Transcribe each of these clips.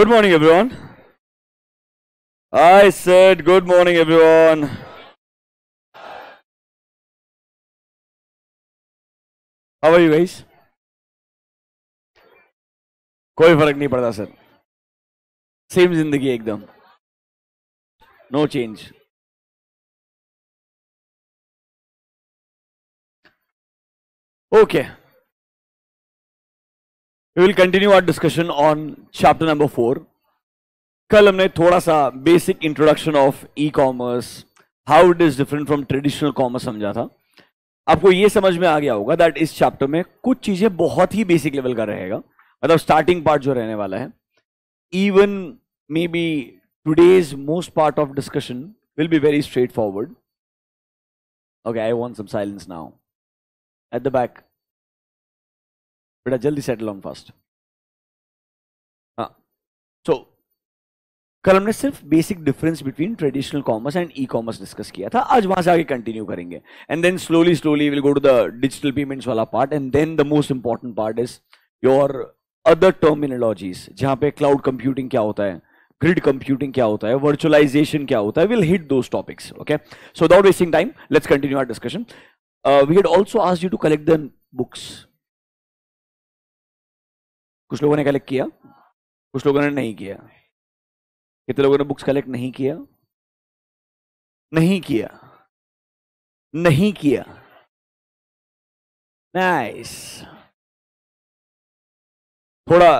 Good morning, everyone. I said, Good morning, everyone. How are you guys? कोई फर्क नहीं पड़ता सर सेम जिंदगी एकदम no change okay okay. We will continue our discussion on chapter number four कल हमने थोड़ा सा basic introduction of e commerce how it is different from traditional commerce समझा था आपको ये समझ में आ गया होगा दैट इस चैप्टर में कुछ चीजें बहुत ही बेसिक लेवल का रहेगा मतलब स्टार्टिंग पार्ट जो रहने वाला है even may be today's most part of discussion will be very straightforward okay I want some silence now at the back बेटा जल्दी सेटल ऑन फास्ट हाँ सो कल हमने सिर्फ basic difference between traditional commerce and e commerce discuss किया था आज वहां से आगे कंटिन्यू करेंगे and then slowly slowly will go to the digital payments वाला part and then the most important part is your other terminologies जहां पे क्लाउड कंप्यूटिंग क्या होता है ग्रिड कंप्यूटिंग क्या होता है वर्चुअलाइजेशन क्या होता है will hit those topics okay so without wasting time let's continue our discussion we had also आज you to collect the books कुछ लोगों ने कलेक्ट किया कुछ लोगों ने नहीं किया कितने लोगों ने बुक्स कलेक्ट नहीं किया नहीं किया नहीं किया नाइस थोड़ा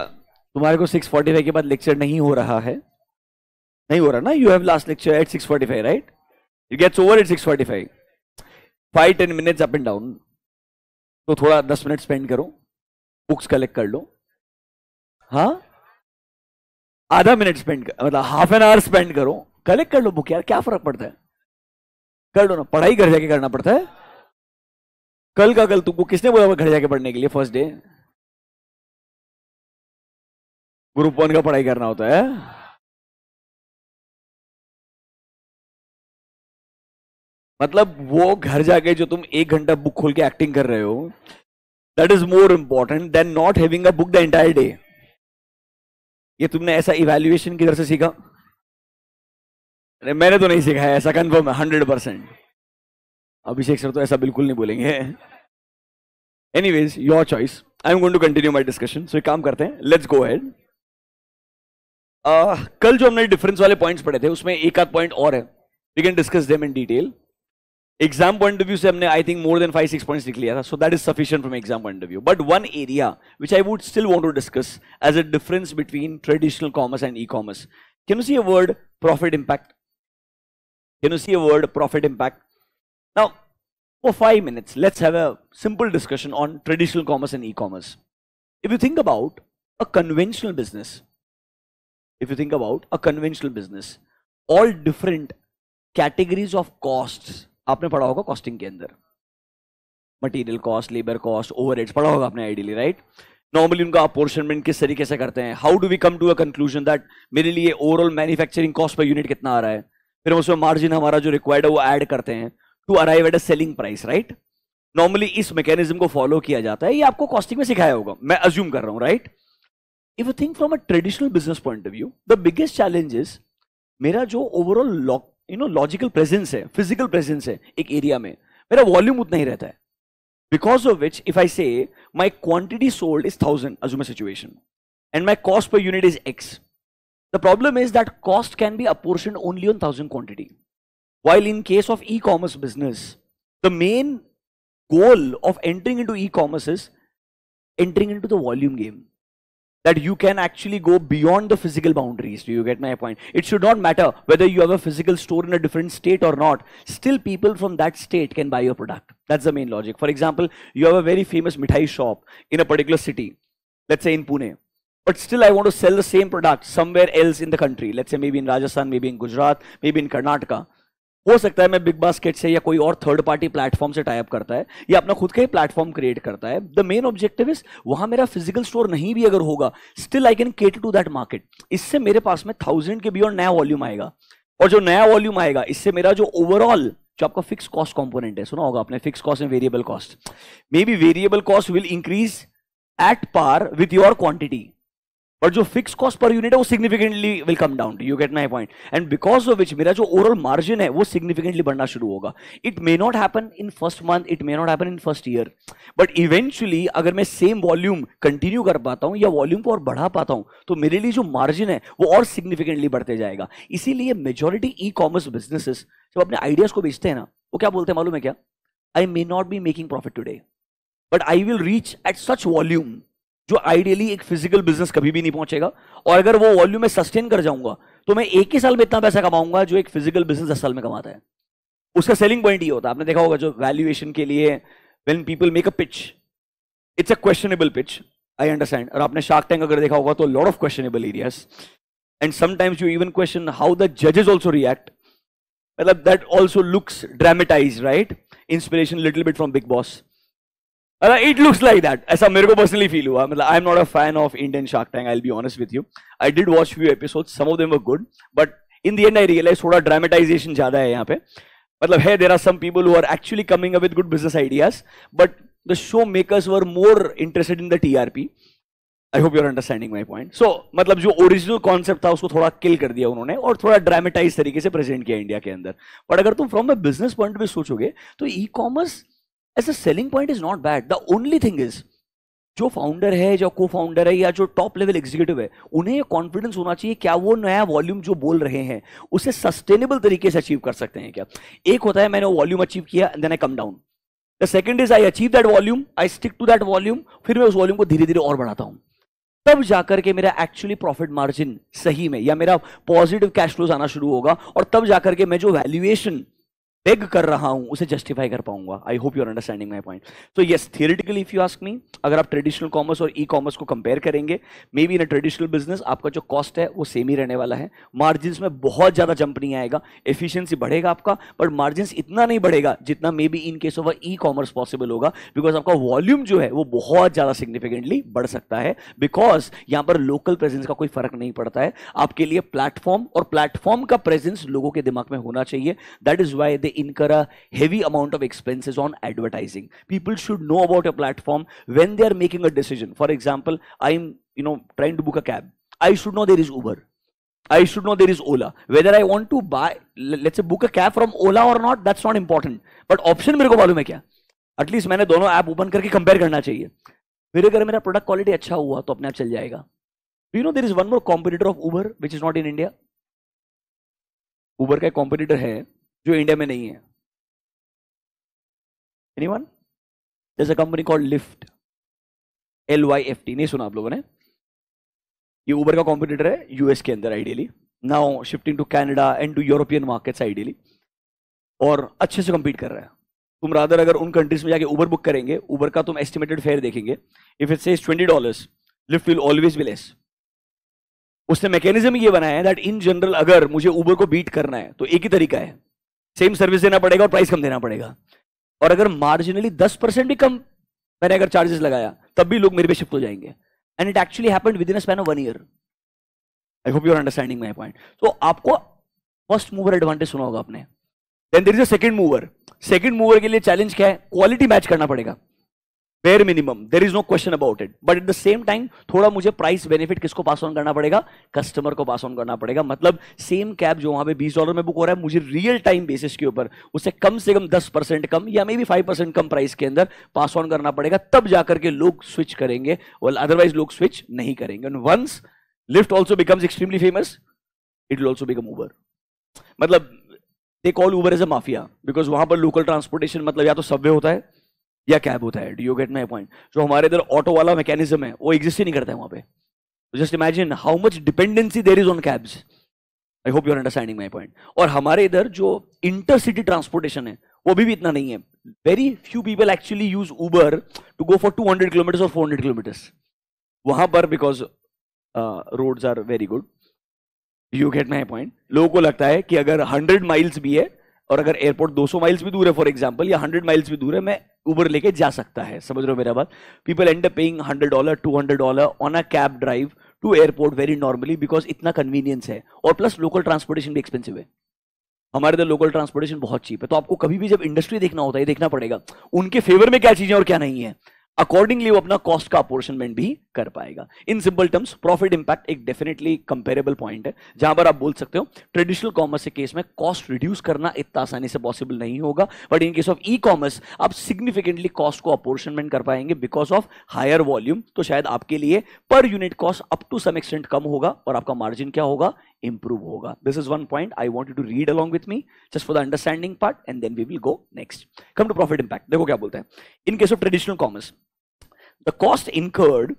तुम्हारे को 645 के बाद लेक्चर नहीं हो रहा है नहीं हो रहा ना you have last lecture at 645 right you gets over at 645 five ten minutes up and down तो थोड़ा दस मिनट स्पेंड करो बुक्स कलेक्ट कर लो हाँ आधा मिनट स्पेंड कर मतलब हाफ एन आवर स्पेंड करो कलेक्ट कर लो बुक यार क्या फर्क पड़ता है कर लो ना पढ़ाई घर जाके करना पड़ता है कल का कल तुमको किसने बोला घर जाके पढ़ने के लिए फर्स्ट डे ग्रुप वन का पढ़ाई करना होता है मतलब वो घर जाके जो तुम एक घंटा बुक खोल के एक्टिंग कर रहे हो that is more important than not having a book the entire day ये तुमने ऐसा इवेल्युएशन तरह से सीखा अरे मैंने तो नहीं सीखा है ऐसा कन्फर्म है हंड्रेड परसेंट अभिषेक सर तो ऐसा बिल्कुल नहीं बोलेंगे anyways your choice I am going to continue my discussion so एक काम करते हैं लेट्स गो हेड कल जो हमने डिफरेंस वाले पॉइंट्स पढ़े थे उसमें एक आध पॉइंट और है we can discuss them in detail exam point of view से हमने I think more than five six points लिख लिया था so that is sufficient from exam point of view but one area which I would still want to discuss as a difference between traditional commerce and e commerce can you see a word profit impact can you see a word profit impact now for five minutes, let's have a simple discussion on traditional commerce and e-commerce. If you think about a conventional business, if you think about a conventional business, all different categories of costs आपने पढ़ा होगा costing के अंदर material cost labour cost over पढ़ा होगा आपने ideally right normally उनका apportionment किस तरीके से करते हैं how do we come to a conclusion that मेरे लिए overall manufacturing cost per unit कितना आ रहा है फिर उसमें मार्जिन हमारा जो रिक्वायर्ड है वो ऐड करते हैं to arrive at a selling price right normally इस मैकेनिज्म को फॉलो किया जाता है ये आपको कॉस्टिंग में सिखाया होगा मैं अज्यूम कर रहा हूँ right if you think from a traditional business point of view the biggest challenge मेरा जो overall you know logical presence है फिजिकल प्रेजेंस है एक एरिया में मेरा वॉल्यूम उतना ही रहता है because of which if I say my quantity sold is thousand assume situation and my cost per unit is X the problem is that cost can be apportion only on thousand quantity case of e commerce business the main goal of goal into e commerce is entering into the volume game that you can actually go beyond the physical boundaries. Do you get my point? It should not matter whether you have a physical store in a different state or not. Still, people from that state can buy your product. That's the main logic. For example, you have a very famous mithai shop in a particular city, let's say in Pune. But still, I want to sell the same product somewhere else in the country. Let's say maybe in Rajasthan, maybe in Gujarat, maybe in Karnataka. हो सकता है मैं big basket से या कोई और third party platform से type करता है या अपना खुद का ही प्लेटफॉर्म क्रिएट करता है द मेन ऑब्जेक्टिव इज वहां मेरा फिजिकल स्टोर नहीं भी अगर होगा still I can cater to that market इससे मेरे पास में थाउजेंड के बी और नया वॉल्यूम आएगा और जो नया वॉल्यूम आएगा इससे मेरा जो ओवरऑल जो आपका फिक्स कॉस्ट कॉम्पोनेंट है सुना होगा आपने fix cost and variable cost maybe variable cost will increase at par with your quantity but जो फिक्स कॉस्ट पर यूनिट है वो significantly will come down you get my point and because of which मेरा जो overall margin है वो significantly बढ़ना शुरू होगा it may not happen in first month it may not happen in first year but eventually अगर मैं same volume continue कर पाता हूँ या वॉल्यूम को और बढ़ा पाता हूँ तो मेरे लिए जो मार्जिन है वो और सिग्निफिकेंटली बढ़ते जाएगा इसीलिए मेजोरिटी ई कॉमर्स बिजनेसेस जब अपने आइडियाज को बेचते हैं ना वो क्या बोलते हैं मालूम है क्या I may not be making profit today but I will reach at such volume जो आइडियली एक फिजिकल बिजनेस कभी भी नहीं पहुंचेगा और अगर वो वॉल्यूम में सस्टेन कर जाऊंगा तो मैं एक ही साल में इतना पैसा कमाऊंगा जो एक फिजिकल बिजनेस दस साल में कमाता है उसका सेलिंग पॉइंट ये होता है आपने देखा होगा जो वैल्यूएशन के लिए when people make a pitch it's a questionable pitch I understand और आपने शार्क टैंक अगर देखा होगा तो lot of questionable areas and sometimes you even question how the जजेज ऑल्सो रिएक्ट मतलब that also looks dramatise right inspiration little bit from Bigg Boss it looks like that ऐसा मेरे को पर्सनली फील हुआ मतलब I am not a fan of Indian Shark Tank I B honest with you I did watch few episode some of them were good but in the end I realise थोड़ा dramatization ज्यादा है यहाँ पे मतलब है there are some people who are actually coming up with good business ideas but the show makers were more interested in the T R P I hope your understanding my point so मतलब जो original concept था उसको थोड़ा किल कर दिया उन्होंने और थोड़ा ड्रामेटाइज तरीके से प्रेजेंट किया इंडिया के अंदर बट अगर तुम from a business point of सोचोगे तो e commerce as a selling point is not bad the only thing is जो फाउंडर है जो को फाउंडर है या जो टॉप लेवल एग्जीक्यूटिव है उन्हें ये कॉन्फिडेंस होना चाहिए क्या वो नया वॉल्यूम जो बोल रहे हैं उसे सस्टेनेबल तरीके से अचीव कर सकते हैं क्या एक होता है मैंने वॉल्यूम अचीव किया then I come down the second is I achieve that volume I stick to that volume फिर मैं उस वॉल्यूम को धीरे धीरे और बढ़ाता हूं तब जाकर के मेरा एक्चुअली प्रॉफिट मार्जिन सही में या मेरा पॉजिटिव कैश फ्लोज आना शुरू होगा और तब जाकर के मैं जो वैल्यूएशन बेग कर रहा हूं उसे जस्टिफाई कर पाऊंगा I hope your understanding my point so yes theoretically if you ask me अगर आप ट्रेडिशनल कॉमर्स और ई e कॉमर्स को कंपेयर करेंगे maybe in traditional business आपका जो कॉस्ट है वो सेम ही रहने वाला है मार्जिन में बहुत ज़्यादा जंप नहीं आएगा एफिशियंसी बढ़ेगा आपका बट मार्जिन इतना नहीं बढ़ेगा जितना maybe in case of e commerce possible होगा बिकॉज आपका वॉल्यूम जो है वो बहुत ज़्यादा सिग्निफिकेंटली बढ़ सकता है बिकॉज यहां पर लोकल प्रेजेंस का कोई फर्क नहीं पड़ता है आपके लिए प्लेटफॉर्म और प्लेटफॉर्म का प्रेजेंस लोगों के दिमाग में होना चाहिए that is why they they incur a heavy amount of expenses on advertising. People should know about your platform when they are making a decision. For example, I'm you know trying to book a cab. I should know there is Uber. I should know there is Ola. Whether I want to buy, let's say book a cab from Ola or not, that's not important. But option mere ko malum hai kya at least maine dono app open karke compare karna chahiye mere agar mera product quality acha hua to apne aap chal jayega do you know there is one more competitor of uber which is not in india uber ka competitor hai जो India में नहीं है anyone जैसे company called Lyft L Y F T नहीं सुना आप लोगों ने ये ऊबर का कॉम्पिटिटर है यूएस के अंदर ideally now shifting to Canada and to European markets ideally और अच्छे से कम्पीट कर रहा है तुम रादर अगर उन कंट्रीज में जाके ऊबर बुक करेंगे ऊबर का तुम एस्टिमेटेड फेयर देखेंगे if it says twenty dollars Lyft will always be less उसने मैकेनिज्म ये बनाया है दैट इन जनरल अगर मुझे ऊबर को बीट करना है तो एक ही तरीका है सेम सर्विस देना पड़ेगा और प्राइस कम देना पड़ेगा और अगर मार्जिनली दस परसेंट भी कम मैंने अगर चार्जेस लगाया तब भी लोग मेरे पे शिफ्ट हो जाएंगे and it actually happen within a span of one year I hope your understanding my point तो आपको फर्स्ट मूवर एडवांटेज सुना होगा आपने then there is a second mover second mover के लिए चैलेंज क्या है क्वालिटी मैच करना पड़ेगा bare minimum there is no question about it but at the same time थोड़ा मुझे प्राइस बेनिफिट किसको पास ऑन करना पड़ेगा कस्टमर को पास ऑन करना पड़ेगा मतलब सेम कैब जो वहां पे बीस डॉलर में बुक हो रहा है मुझे रियल टाइम बेसिस के ऊपर उसे कम से कम दस परसेंट कम या मे बी फाइव परसेंट कम प्राइस के अंदर पास ऑन करना पड़ेगा तब जाकर के लोग स्विच करेंगे वेल अदरवाइज लोग स्विच नहीं करेंगे once Lyft also becomes extremely famous it will also become Uber मतलब they call Uber as a mafia because वहां पर लोकल ट्रांसपोर्टेशन मतलब या तो सब्वे होता है या कैब होता है do you get my point जो हमारे इधर ऑटो वाला मैकेनिज्म है वो एग्जिस्ट ही नहीं करता है वहां पे just imagine how much dependency there is on cabs I hope your understanding my point और हमारे इधर जो इंटरसिटी ट्रांसपोर्टेशन है वो भी, भी इतना नहीं है very few people actually use Uber to go for two hundred kilometres और फोर हंड्रेड किलोमीटर्स वहां पर because roads are very good you get my point लोगों को लगता है कि अगर हंड्रेड माइल्स भी है और अगर एयरपोर्ट 200 माइल्स भी दूर है फॉर एग्जाम्पल या 100 माइल्स भी दूर है मैं उबर लेके जा सकता है समझ रहे हो मेरा बात people and paying 100 dollar 200 dollar on a cab drive to airport very normally because इतना कन्वीनियंस है और प्लस लोकल ट्रांसपोर्टेशन भी एक्सपेंसिव है हमारे इधर लोकल ट्रांसपोर्टेशन बहुत चीप है तो आपको कभी भी जब इंडस्ट्री देखना होता है देखना पड़ेगा उनके फेवर में क्या चीजें और क्या नहीं है अकॉर्डिंगली वो अपना कॉस्ट का अपोर्शनमेंट भी कर पाएगा in simple terms profit impact एक डेफिनेटली कंपेरेबल पॉइंट है जहां पर आप बोल सकते हो ट्रेडिशनल कॉमर्स के केस में कॉस्ट रिड्यूस करना इतना आसानी से पॉसिबल नहीं होगा but in case of e commerce आप सिग्निफिकेंटली कॉस्ट को अपोर्शनमेंट कर पाएंगे बिकॉज ऑफ हायर वॉल्यूम तो शायद आपके लिए per unit cost up to some extent कम होगा और आपका मार्जिन क्या होगा इंप्रूव होगा this is one point I want to read along with me just for the understanding part and then we will go next come to profit impact देखो क्या बोलते हैं in case of traditional commerce the cost incurred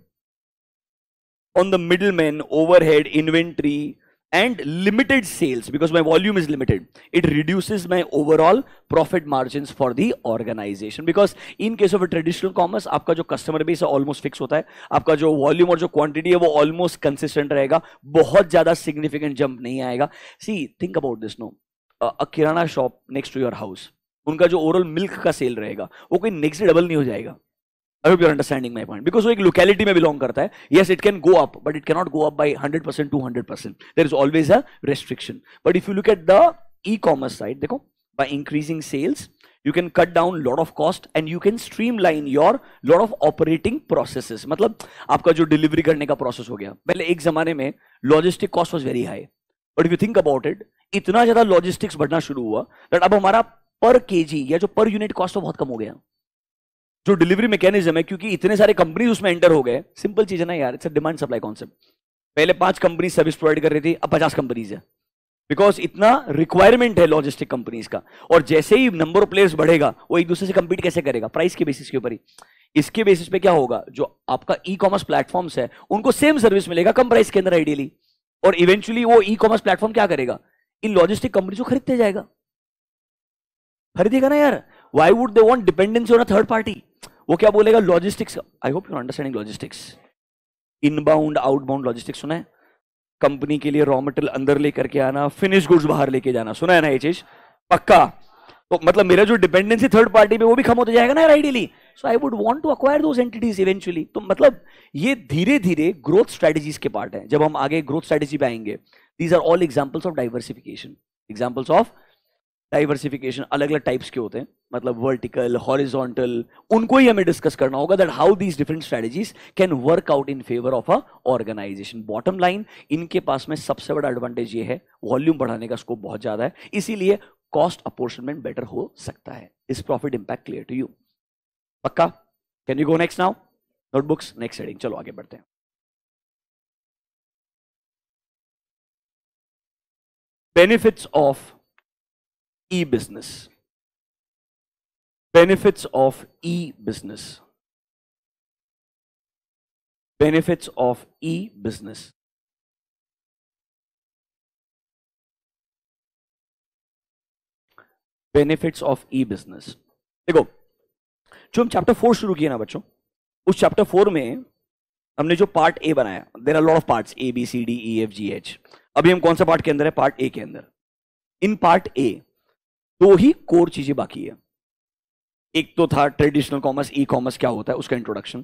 on the middlemen, overhead, inventory, and limited sales because my volume is limited it reduces my overall profit margins for the organization because in case of a traditional commerce aapka jo customer base है almost fixed hota hai aapka jo volume aur jo quantity hai wo almost consistent rahega bahut zyada significant jump nahi aayega see think about this no a kirana shop next to your house उनका जो overall milk का cell रहेगा वो कोई next double nahi ho jayega I hope your understanding my point because वो एक locality में belong करता है yes it can go up but it cannot go up by hundred percent two hundred percent there is always a restriction but if you look at the e commerce side देखो by increasing sales you can cut down lot of cost and you can streamline your load of operating process मतलब आपका जो delivery करने का process हो गया पहले एक जमाने में logistic cost was very high but if you think about it इतना ज्यादा लॉजिस्टिक्स बढ़ना शुरू हुआ बट अब हमारा पर के जी या जो पर यूनिट कॉस्ट वो बहुत कम हो गया जो डिलीवरी मैकेनिज्म है क्योंकि इतने सारे कंपनीज उसमें एंटर हो गए सिंपल चीज है ना यार इट्स डिमांड सप्लाई कॉन्सेप्ट पहले पांच कंपनी सर्विस प्रोवाइड कर रही थी अब पचास कंपनीज है बिकॉज इतना रिक्वायरमेंट है लॉजिस्टिक कंपनीज का और जैसे ही नंबर ऑफ प्लेयर्स बढ़ेगा वो एक दूसरे से कंपीट कैसे करेगा प्राइस के बेसिस के ऊपर ही इसके बेसिस पे क्या होगा जो आपका ई कॉमर्स प्लेटफॉर्म्स है उनको सेम सर्विस मिलेगा कम प्राइस के अंदर आइडियली और इवेंचुअली वो ई कॉमर्स प्लेटफॉर्म क्या करेगा इन लॉजिस्टिक कंपनी को खरीदते जाएगा खरीदेगा ना यार why would they want dependency on a third party वो क्या बोलेगा logistics I hope you understanding logistics inbound outbound logistics सुना है कंपनी के लिए रॉ मटेरियल अंदर लेकर के आना फिनिश गुड्स बाहर लेके जाना सुना है ना ये चीज पक्का तो मतलब मेरा जो डिपेंडेंसी थर्ड पार्टी पे वो भी खम होता जाएगा ना ideally so I would want to acquire those entities eventually तो मतलब ये धीरे धीरे ग्रोथ स्ट्रेटेजीज के पार्ट है जब हम आगे ग्रोथ स्ट्रेटेजी पे आएंगे these are all examples of diversification examples of diversification अलग अलग टाइप्स के होते हैं मतलब वर्टिकल हॉरिजॉन्टल उनको ही हमें डिस्कस करना होगा that how these different strategies can work out in favour of a organisation bottom line इनके पास में सबसे बड़ा एडवांटेज ये है वॉल्यूम बढ़ाने का स्कोप बहुत ज्यादा है इसीलिए कॉस्ट अपोर्शनमेंट बेटर हो सकता है इस profit impact clear to you पक्का can you go next now notebooks next heading चलो आगे बढ़ते हैं benefits of e-business. Benefits of e-business. Benefits of e-business. Benefits of e business देखो जो हम चैप्टर फोर शुरू किए ना बच्चों उस चैप्टर फोर में हमने जो पार्ट ए बनाया there are lot of part A B C D E F G H अभी हम कौन सा पार्ट के अंदर है पार्ट ए के अंदर इन पार्ट ए दो ही कोर चीजें बाकी है एक तो था ट्रेडिशनल कॉमर्स ई कॉमर्स क्या होता है उसका इंट्रोडक्शन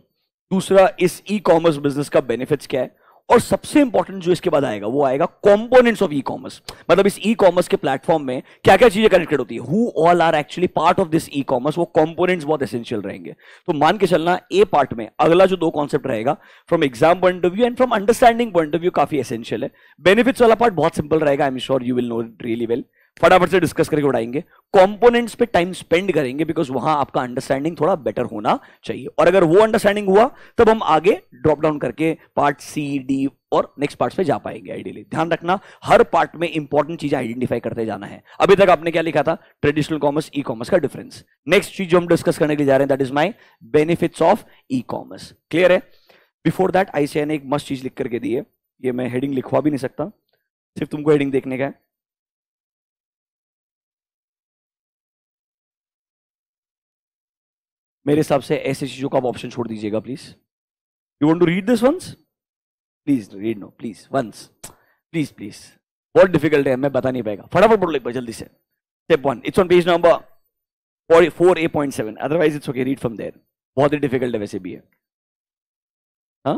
दूसरा इस ई कॉमर्स बिजनेस का बेनिफिट्स क्या है और सबसे इंपॉर्टेंट जो इसके बाद आएगा वो आएगा कंपोनेंट्स ऑफ ई कॉमर्स मतलब इस ई e कॉमर्स के प्लेटफॉर्म में क्या क्या चीजें कनेक्टेड होती है who all are actually part of this e commerce वो कंपोनेंट्स बहुत एसेंशियल रहेंगे तो मान के चलना ए पार्ट में अगला जो दो कॉन्सेप्ट रहेगा from exam point of view and from understanding point of view काफी एसेंशियल है बेनिफिट्स वाला पार्ट बहुत सिंपल रहेगा I am sure you will know really well फटाफट से डिस्कस करके उड़ाएंगे कंपोनेंट्स पे टाइम स्पेंड करेंगे बिकॉज वहां आपका अंडरस्टैंडिंग थोड़ा बेटर होना चाहिए और अगर वो अंडरस्टैंडिंग हुआ तब हम आगे ड्रॉप डाउन करके पार्ट सी डी और नेक्स्ट पार्ट पे जा पाएंगे आइडियली ध्यान रखना हर पार्ट में इंपॉर्टेंट चीजें आइडेंटिफाई करते जाना है अभी तक आपने क्या लिखा था ट्रेडिशनल कॉमर्स ई कॉमर्स का डिफरेंस नेक्स्ट चीज जो हम डिस्कस करने के लिए जा रहे हैं that is my benefits of e commerce clear है बिफोर दैट आईसीआई ने एक मस्त चीज लिख करके दी है ये मैं हेडिंग लिखवा भी नहीं सकता सिर्फ तुमको हेडिंग देखने का है मेरे हिसाब से ऐसे चीजों का आप ऑप्शन छोड़ दीजिएगा please you want to read this once please read no please once please please बहुत डिफिकल्ट है मैं बता नहीं पाएगा फटाफट बोल एक जल्दी से step one it's on page number four A point seven otherwise it's okay read from there बहुत ही डिफिकल्ट है वैसे भी है हा?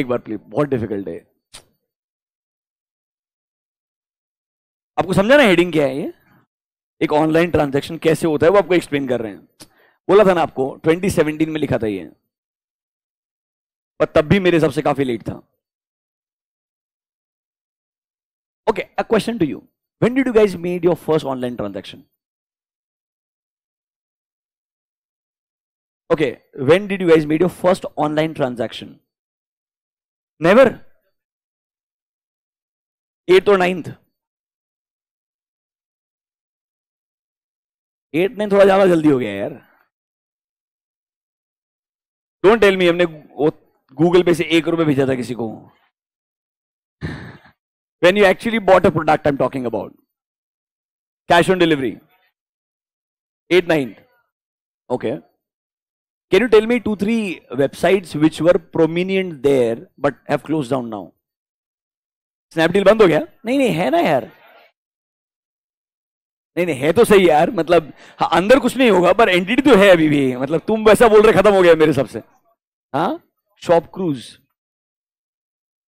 एक बार प्लीज बहुत डिफिकल्ट है आपको समझा ना हेडिंग क्या है ये एक ऑनलाइन ट्रांजेक्शन कैसे होता है वो आपको एक्सप्लेन कर रहे हैं बोला था ना आपको 2017 में लिखा था ये पर तब भी मेरे हिसाब से काफी लेट था okay a question to you when did you guys made your first online transaction okay when did you guys made your first online transaction never eight और नाइन्थ एट नाइन थोड़ा ज्यादा जल्दी हो गया यार डोंट टेल मी हमने Google पे से एक रुपए भेजा था किसी को when you actually bought a product I am talking about cash on delivery eight nine okay can you tell me two three website which were prominent there but have close down now Snapdeal बंद हो गया नहीं नहीं है ना यार नहीं नहीं है तो सही यार मतलब हाँ, अंदर कुछ नहीं होगा पर एंटिटी तो है अभी भी मतलब तुम वैसा बोल रहे खत्म हो गया मेरे हिसाब से हाँ शॉप क्रूज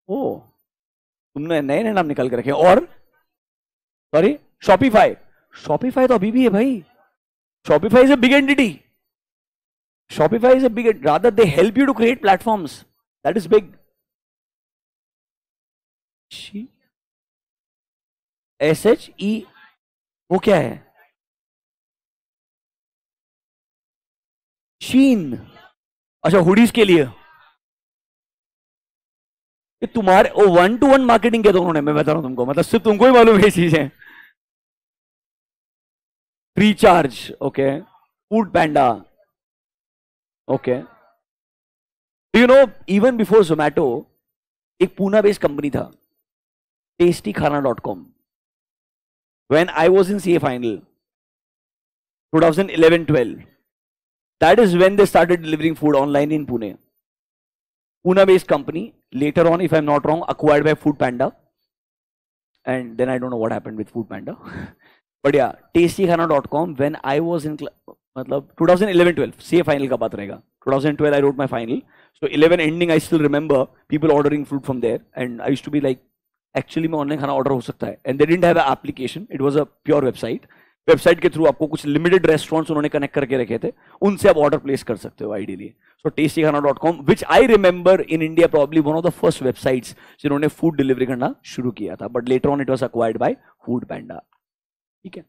ओ तुमने नए नए नाम निकाल के रखे और सॉरी शॉपिफाई शॉपिफाई तो अभी भी है भाई Shopify is a big entity Shopify is a big rather they help you to create platforms that is big S H E वो क्या है शीन अच्छा हुडीज के लिए कि तुम्हारे oh one to one marketing किया दोनों उन्होंने मैं बता रहा हूं तुमको मतलब सिर्फ तुमको ही मालूम है चीजें Freecharge okay Foodpanda okay you know even before Zomato एक पूना बेस्ड कंपनी था TastyKhana dot com when I was in CA final, 2011-12. That is when they started delivering food online in Pune. Pune-based company, later on, if I'm not wrong, acquired by Food Panda. And then I don't know what happened with Food Panda. but yeah, tastykhana.com, when I was in, 2011-12, CA final ka 2012, I wrote my final. So 11 ending, I still remember people ordering food from there. And I used to be like actually में online खाना order हो सकता है and they didn't है application it was a pure website website के through आपको कुछ limited restaurants उन्होंने कनेक्ट करके रखे थे उनसे आप ऑर्डर प्लेस कर सकते हो ideally so TastyKhana dot com which I remember in India probably one of the first websites जिन्होंने फूड डिलीवरी करना शुरू किया था but later on it was acquired by Foodpanda ठीक है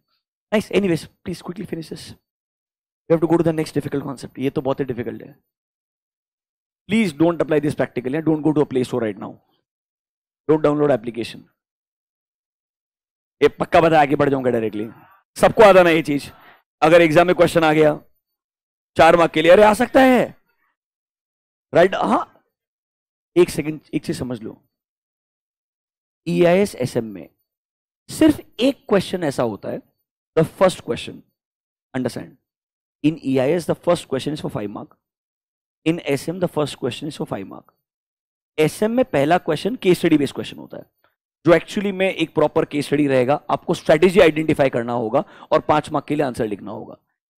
nice anyways please quickly finish this you have to go to the next difficult concept ये तो बहुत ही डिफिकल्ट है please don't apply this practically don't go to a place हो right now don't download application ये पक्का बता आगे बढ़ जाऊंगा डायरेक्टली सबको आता ना ये चीज अगर एग्जाम में क्वेश्चन आ गया चार मार्क के लिए अरे आ सकता है राइट right? हाँ एक सेकंड एक चीज समझ लो E I S S M में सिर्फ एक क्वेश्चन ऐसा होता है the first question understand in E I S the first question is for five mark in S M the first question is for five mark SM में पहला question case study based question होता है जो actually में एक proper case study रहेगा आपको strategy identify करना होगा और पांच मार्क के लिए आंसर लिखना होगा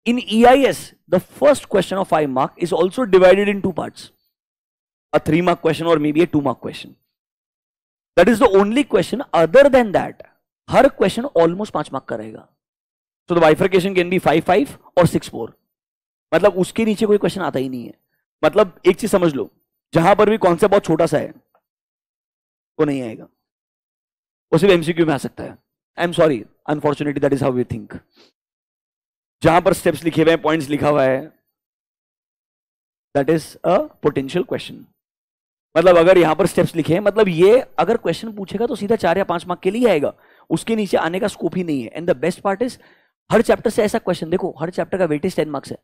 in EIS the first question of five mark is also divided in two part a three mark question और may be a two mark question that is the only question other than that हर question almost पांच mark का रहेगा so the bifurcation can be five five और six four मतलब उसके नीचे कोई क्वेश्चन आता ही नहीं है मतलब एक चीज समझ लो जहां पर भी कॉन्सेप्ट बहुत छोटा सा है वो नहीं आएगा वो सिर्फ एमसीक्यू में आ सकता है I am sorry unfortunately that is how we think जहां पर स्टेप्स लिखे हुए हैं पॉइंट्स लिखा हुआ है that is a potential question मतलब अगर यहां पर स्टेप्स लिखे हैं मतलब ये अगर क्वेश्चन पूछेगा तो सीधा चार या पांच मार्क के लिए आएगा उसके नीचे आने का स्कोप ही नहीं है and the best part is हर चैप्टर से ऐसा क्वेश्चन देखो हर चैप्टर का वेटेज टेन मार्क्स है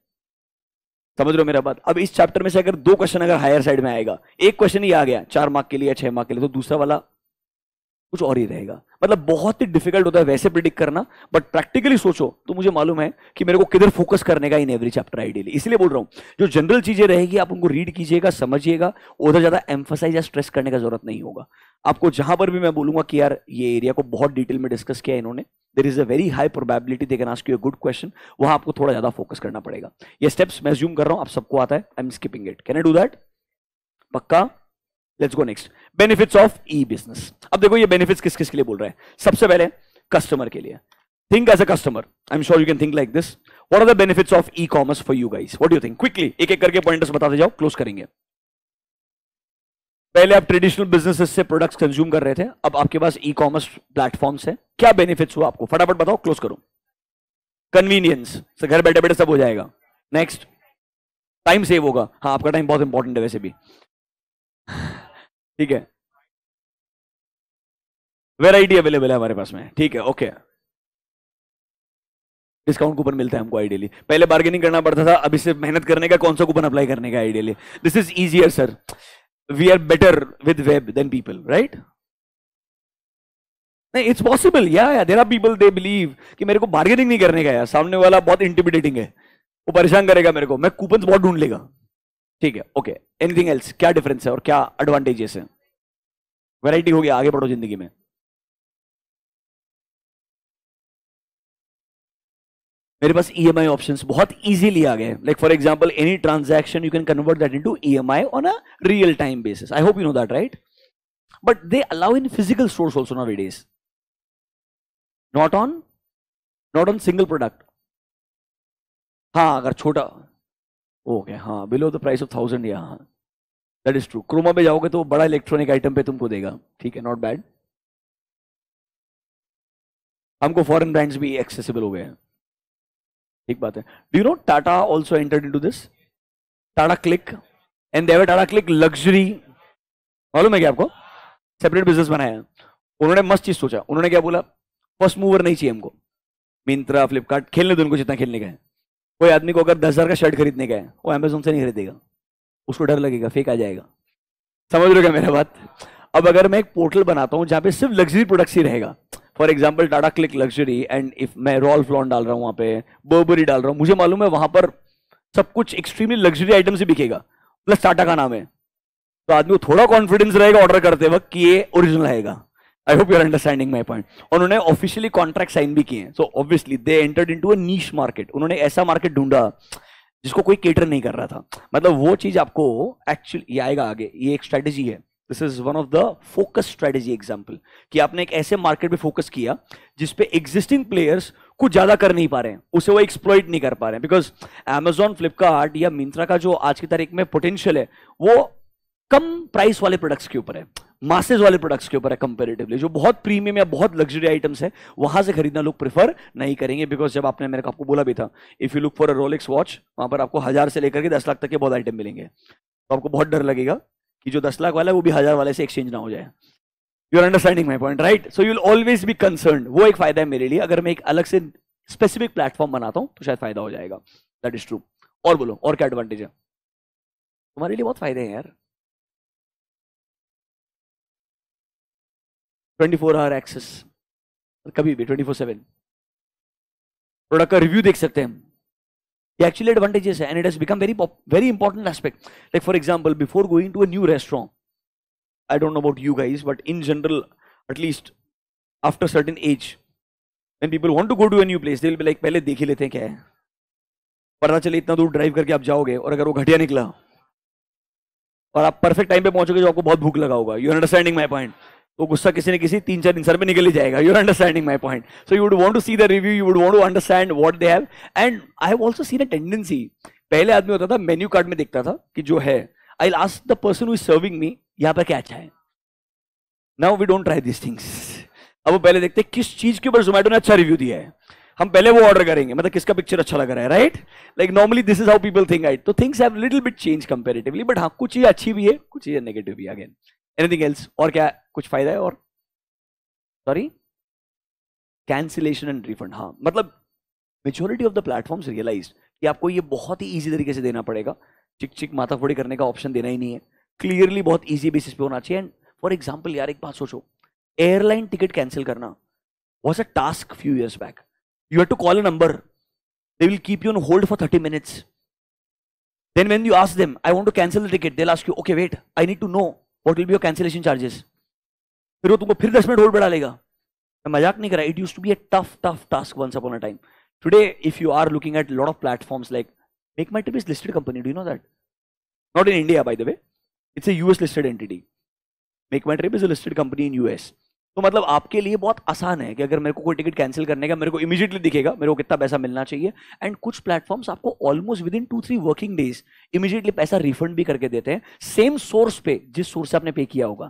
समझ लो मेरा बात अब इस चैप्टर में से अगर दो क्वेश्चन अगर हायर साइड में आएगा एक क्वेश्चन ही आ गया चार मार्क के लिए छह मार्क के लिए तो दूसरा वाला कुछ और ही रहेगा मतलब बहुत ही डिफिकल्ट होता है वैसे प्रिडिक्ट करना बट प्रैक्टिकली सोचो तो मुझे मालूम है कि मेरे को किधर फोकस करने का इन एवरी चैप्टर आइडियली इसलिए बोल रहा हूं जो जनरल चीजें रहेगी आप उनको रीड कीजिएगा समझिएगा उधर ज्यादा एम्फोसाइज या स्ट्रेस करने का जरूरत नहीं होगा आपको जहां पर भी मैं बोलूंगा कि यार ये एरिया को बहुत डिटेल में डिस्कस किया इन्होंने there is a very high probability they can cue a good question वहां आपको थोड़ा ज्यादा फोकस करना पड़ेगा ये स्टेप्स मैं ज्यूम कर रहा हूँ आप सबको आता है I am skipping it can I do that पक्का let's go next benefits of e business अब देखो ये बेनिफिट्स किस किस के लिए बोल रहे हैं सबसे पहले कस्टमर के लिए think as a customer I am sure you can think like this what are the benefits of e commerce for you guys what do think quickly एक एक करके पॉइंट्स बताते जाओ क्लोज करेंगे पहले आप ट्रेडिशनल बिजनेस से प्रोडक्ट्स कंज्यूम कर रहे थे अब आपके पास ई कॉमर्स प्लेटफॉर्म्स है क्या बेनिफिट्स हुआ आपको फटाफट बताओ क्लोज करो कन्वीनियंस तो घर बैठे बैठे सब हो जाएगा नेक्स्ट टाइम सेव होगा हाँ आपका टाइम बहुत इंपॉर्टेंट है वैसे भी ठीक है वेराइटी अवेलेबल है हमारे पास में ठीक है ओके डिस्काउंट कूपन मिलता है हमको आइडियली पहले बार्गेनिंग करना पड़ता था अभी से मेहनत करने का कौन सा कूपन अप्लाई करने का ideally this is easier sir we are better with web than people right नहीं इट्स पॉसिबल या there are people they believe कि मेरे को बार्गेनिंग नहीं करने का यार सामने वाला बहुत इंटिमिडेटिंग है वो परेशान करेगा मेरे को मैं कूपन बहुत ढूंढ लेगा ठीक है ओके एनीथिंग एल्स क्या डिफरेंस है और क्या एडवांटेजेस है वैरायटी हो गया आगे बढ़ो जिंदगी में मेरे पास ई एम आई ऑप्शन बहुत ईजीली आ गए like for example any transaction you can convert that into E M I on a real time basis I hope you know that right but they allow in physical stores also now is not on not on single product हाँ अगर छोटा okay हाँ below the price of thousand या हाँ that is true Croma में जाओगे तो बड़ा इलेक्ट्रॉनिक आइटम पे तुमको देगा ठीक है नॉट बैड हमको फॉरेन ब्रांड्स भी एक्सेसिबल हो गए हैं ठीक बात है do know Tata also enter into this Tata Cliq and देवे टाटा क्लिक लग्जरी मालूम है क्या आपको सेपरेट बिजनेस बनाया उन्होंने मस्त चीज सोचा उन्होंने क्या बोला फर्स्ट मूवर नहीं चाहिए हमको मिंत्रा फ्लिपकार्ट खेलने दो उनको जितना खेलने का है कोई आदमी को अगर दस हजार का शर्ट खरीदने का है वो अमेजोन से नहीं खरीदेगा उसको डर लगेगा फेक आ जाएगा समझ लो क्या मेरा बात अब अगर मैं एक पोर्टल बनाता हूँ जहाँ पे सिर्फ लग्जरी प्रोडक्ट्स ही रहेगा for example Tata Cliq luxury and if मैं रॉल फ्लॉन डाल रहा हूँ वहाँ पे बर्बरी डाल रहा हूँ मुझे मालूम है वहाँ पर सब कुछ एक्सट्रीमली लग्जरी आइटम से बिकेगा प्लस टाटा का नाम है तो आदमी को थोड़ा कॉन्फिडेंस रहेगा ऑर्डर करते वक्त कि ये ओरिजिनल आएगा I hope your understanding my point उन्होंने ऑफिशियली कॉन्ट्रैक्ट साइन भी किए so obviously they entered into niche market उन्होंने ऐसा मार्केट ढूंढा जिसको कोई केटर नहीं कर रहा था मतलब वो चीज आपको एक्चुअली ये आएगा आगे ये एक स्ट्रेटेजी है this is one of the focus strategy example कि आपने एक ऐसे मार्केट पे फोकस किया जिसपे एग्जिस्टिंग प्लेयर्स कुछ ज्यादा कर नहीं पा रहे हैं उसे वो एक्सप्लॉइट नहीं कर पा रहे हैं बिकॉज एमेजॉन फ्लिपकार्ट या मिंत्रा का जो आज की तारीख में पोटेंशियल है वो कम प्राइस वाले प्रोडक्ट्स के ऊपर है मासेज वाले प्रोडक्ट्स के ऊपर है कंपेरेटिवली जो बहुत प्रीमियम या बहुत लग्जरी आइटम्स है वहां से खरीदना लोग प्रेफर नहीं करेंगे बिकॉज जब आपने मेरे को आपको बोला भी था if you look for a Rolex watch वहां पर आपको हजार से लेकर के दस लाख तक के बहुत आइटम मिलेंगे तो आपको बहुत डर लगेगा कि जो दस लाख वाला है वो भी हजार वाले से एक्सचेंज ना हो जाए you are understanding my point right so you will always be concern वो एक फायदा है मेरे लिए अगर मैं एक अलग से स्पेसिफिक प्लेटफॉर्म बनाता हूँ तो शायद फायदा हो जाएगा दैट इज ट्रू और बोलो और क्या एडवांटेज है तुम्हारे लिए बहुत फायदे हैं यार ट्वेंटी फोर आवर एक्सेस कभी भी ट्वेंटी फोर सेवन प्रोडक्ट का रिव्यू देख सकते हैं ये एक्चुअली एडवांटेजेस है and it has become very very important aspect like for example before going to a new restaurant I don't know about you guys but in general at least after certain age and people want to go to a new place they will be like पहले देख ही लेते हैं क्या है पता चले इतना दूर ड्राइव करके आप जाओगे और अगर वो घटिया निकला और आप परफेक्ट टाइम पे पहुंचोगे जो तो आपको बहुत भूख लगा होगा यू अंडरस्टैंडिंग माई पॉइंट वो तो गुस्सा किसी न किसी तीन चार इंसान में निकल ही जाएगा your understanding my point so you would want to see the review you would want to understand what they have and I have also seen a tendency पहले आदमी होता था मेन्यू कार्ड में देखता था कि जो है I last the person is serving me यहाँ पर क्या अच्छा है now we don't try this things अब वो पहले देखते किस चीज के ऊपर जोमेटो ने अच्छा रिव्यू दिया है हम पहले वो ऑर्डर करेंगे मतलब किसका पिक्चर अच्छा लग रहा है right like normally this is how people think आइट तो things have little bit change comparatively but हाँ कुछ चीज अच्छी भी है कुछ चीज नेगेटिव भी अगेन एनीथिंग एल्स और क्या कुछ फायदा है और सॉरी कैंसिलेशन एंड रिफंड हाँ मतलब majority of the platforms realise कि आपको ये बहुत ही ईजी तरीके से देना पड़ेगा चिक चिक माथाफोड़ी करने का ऑप्शन देना ही नहीं है क्लियरली बहुत ईजी बेसिस पे होना चाहिए एंड फॉर एग्जाम्पल यार एक बात सोचो एयरलाइन टिकट कैंसिल करना was a task few years back you have to call a number they will keep you on hold for thirty minutes then when you ask them I want to cancel the ticket they last you okay wait I need to know what will be your cancellation charges फिर वो तुमको फिर दस minute hold बढ़ा लेगा मैं मजाक नहीं करा it use to be a tough tough task once upon a time today if you are looking at lot of platforms like MakeMyTrip is listed company do know that not in India by the way it's a US listed entity MakeMyTrip is a listed company in US तो मतलब आपके लिए बहुत आसान है कि अगर मेरे को कोई टिकट कैंसिल करने का मेरे को इमीजिएटली दिखेगा मेरे को कितना पैसा मिलना चाहिए एंड कुछ प्लेटफॉर्म्स आपको almost within two three working days immediately पैसा रिफंड भी करके देते हैं सेम सोर्स पे जिस सोर्स से आपने पे किया होगा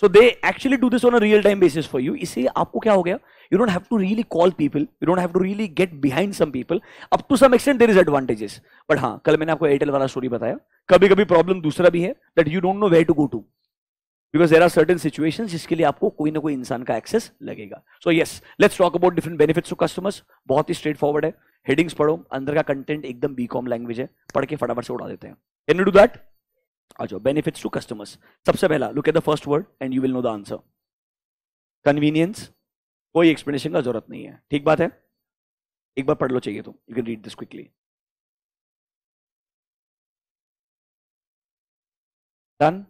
so they actually do this on real time basis for you इसे आपको क्या हो गया you don't have to really call people you don't have to really get behind some people up to some extent there is advantages but हाँ कल मैंने आपको Airtel वाला स्टोरी बताया कभी कभी प्रॉब्लम दूसरा भी है that you don't know where to go to because there are certain situation जिसके लिए आपको कोई ना कोई इंसान का एक्सेस लगेगा so yes let's talk about different benefits to customers बहुत ही स्ट्रेट फॉरवर्ड है हेडिंग्स पढ़ो अंदर का कंटेंट एकदम बी कॉम लैंग्वेज है पढ़ के फटाफट से उड़ा देते हैं कैन यू डू दैट अच्छा बेनिफिट्स टू कस्टमर्स सबसे पहला look at the first word and you will know the answer convenience कोई एक्सप्लेनेशन का जरूरत नहीं है ठीक बात है एक बार पढ़ लो चाहिए तो you can read this quickly done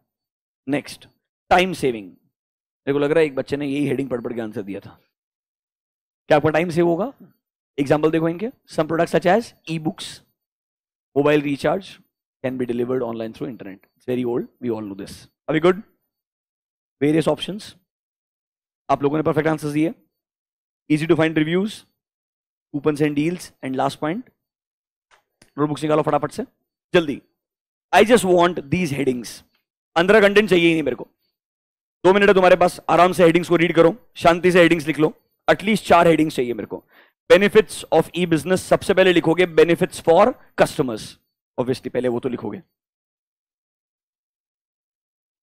next time saving मेरे को लग रहा है एक बच्चे ने यही हेडिंग पढ़ पढ़ के आंसर दिया था क्या आपका टाइम सेव होगा एग्जाम्पल देखो इनके some product such as e books mobile recharge can be delivered online through internet it's very old we all know this अभी गुड वेरियस ऑप्शन आप लोगों ने परफेक्ट आंसर दिए easy to find reviews coupons and deals and last point notebooks निकालो फटाफट से जल्दी I just want these headings अंदर कंटेंट चाहिए ही नहीं मेरे को दो मिनट है तुम्हारे पास आराम से हेडिंग्स को रीड करो शांति से हेडिंग्स लिख लो एटलीस्ट चार हेडिंग्स चाहिए मेरे को बेनिफिट्स ऑफ ई बिजनेस सबसे पहले लिखोगे बेनिफिट्स फॉर कस्टमर्स ऑब्वियसली पहले वो तो लिखोगे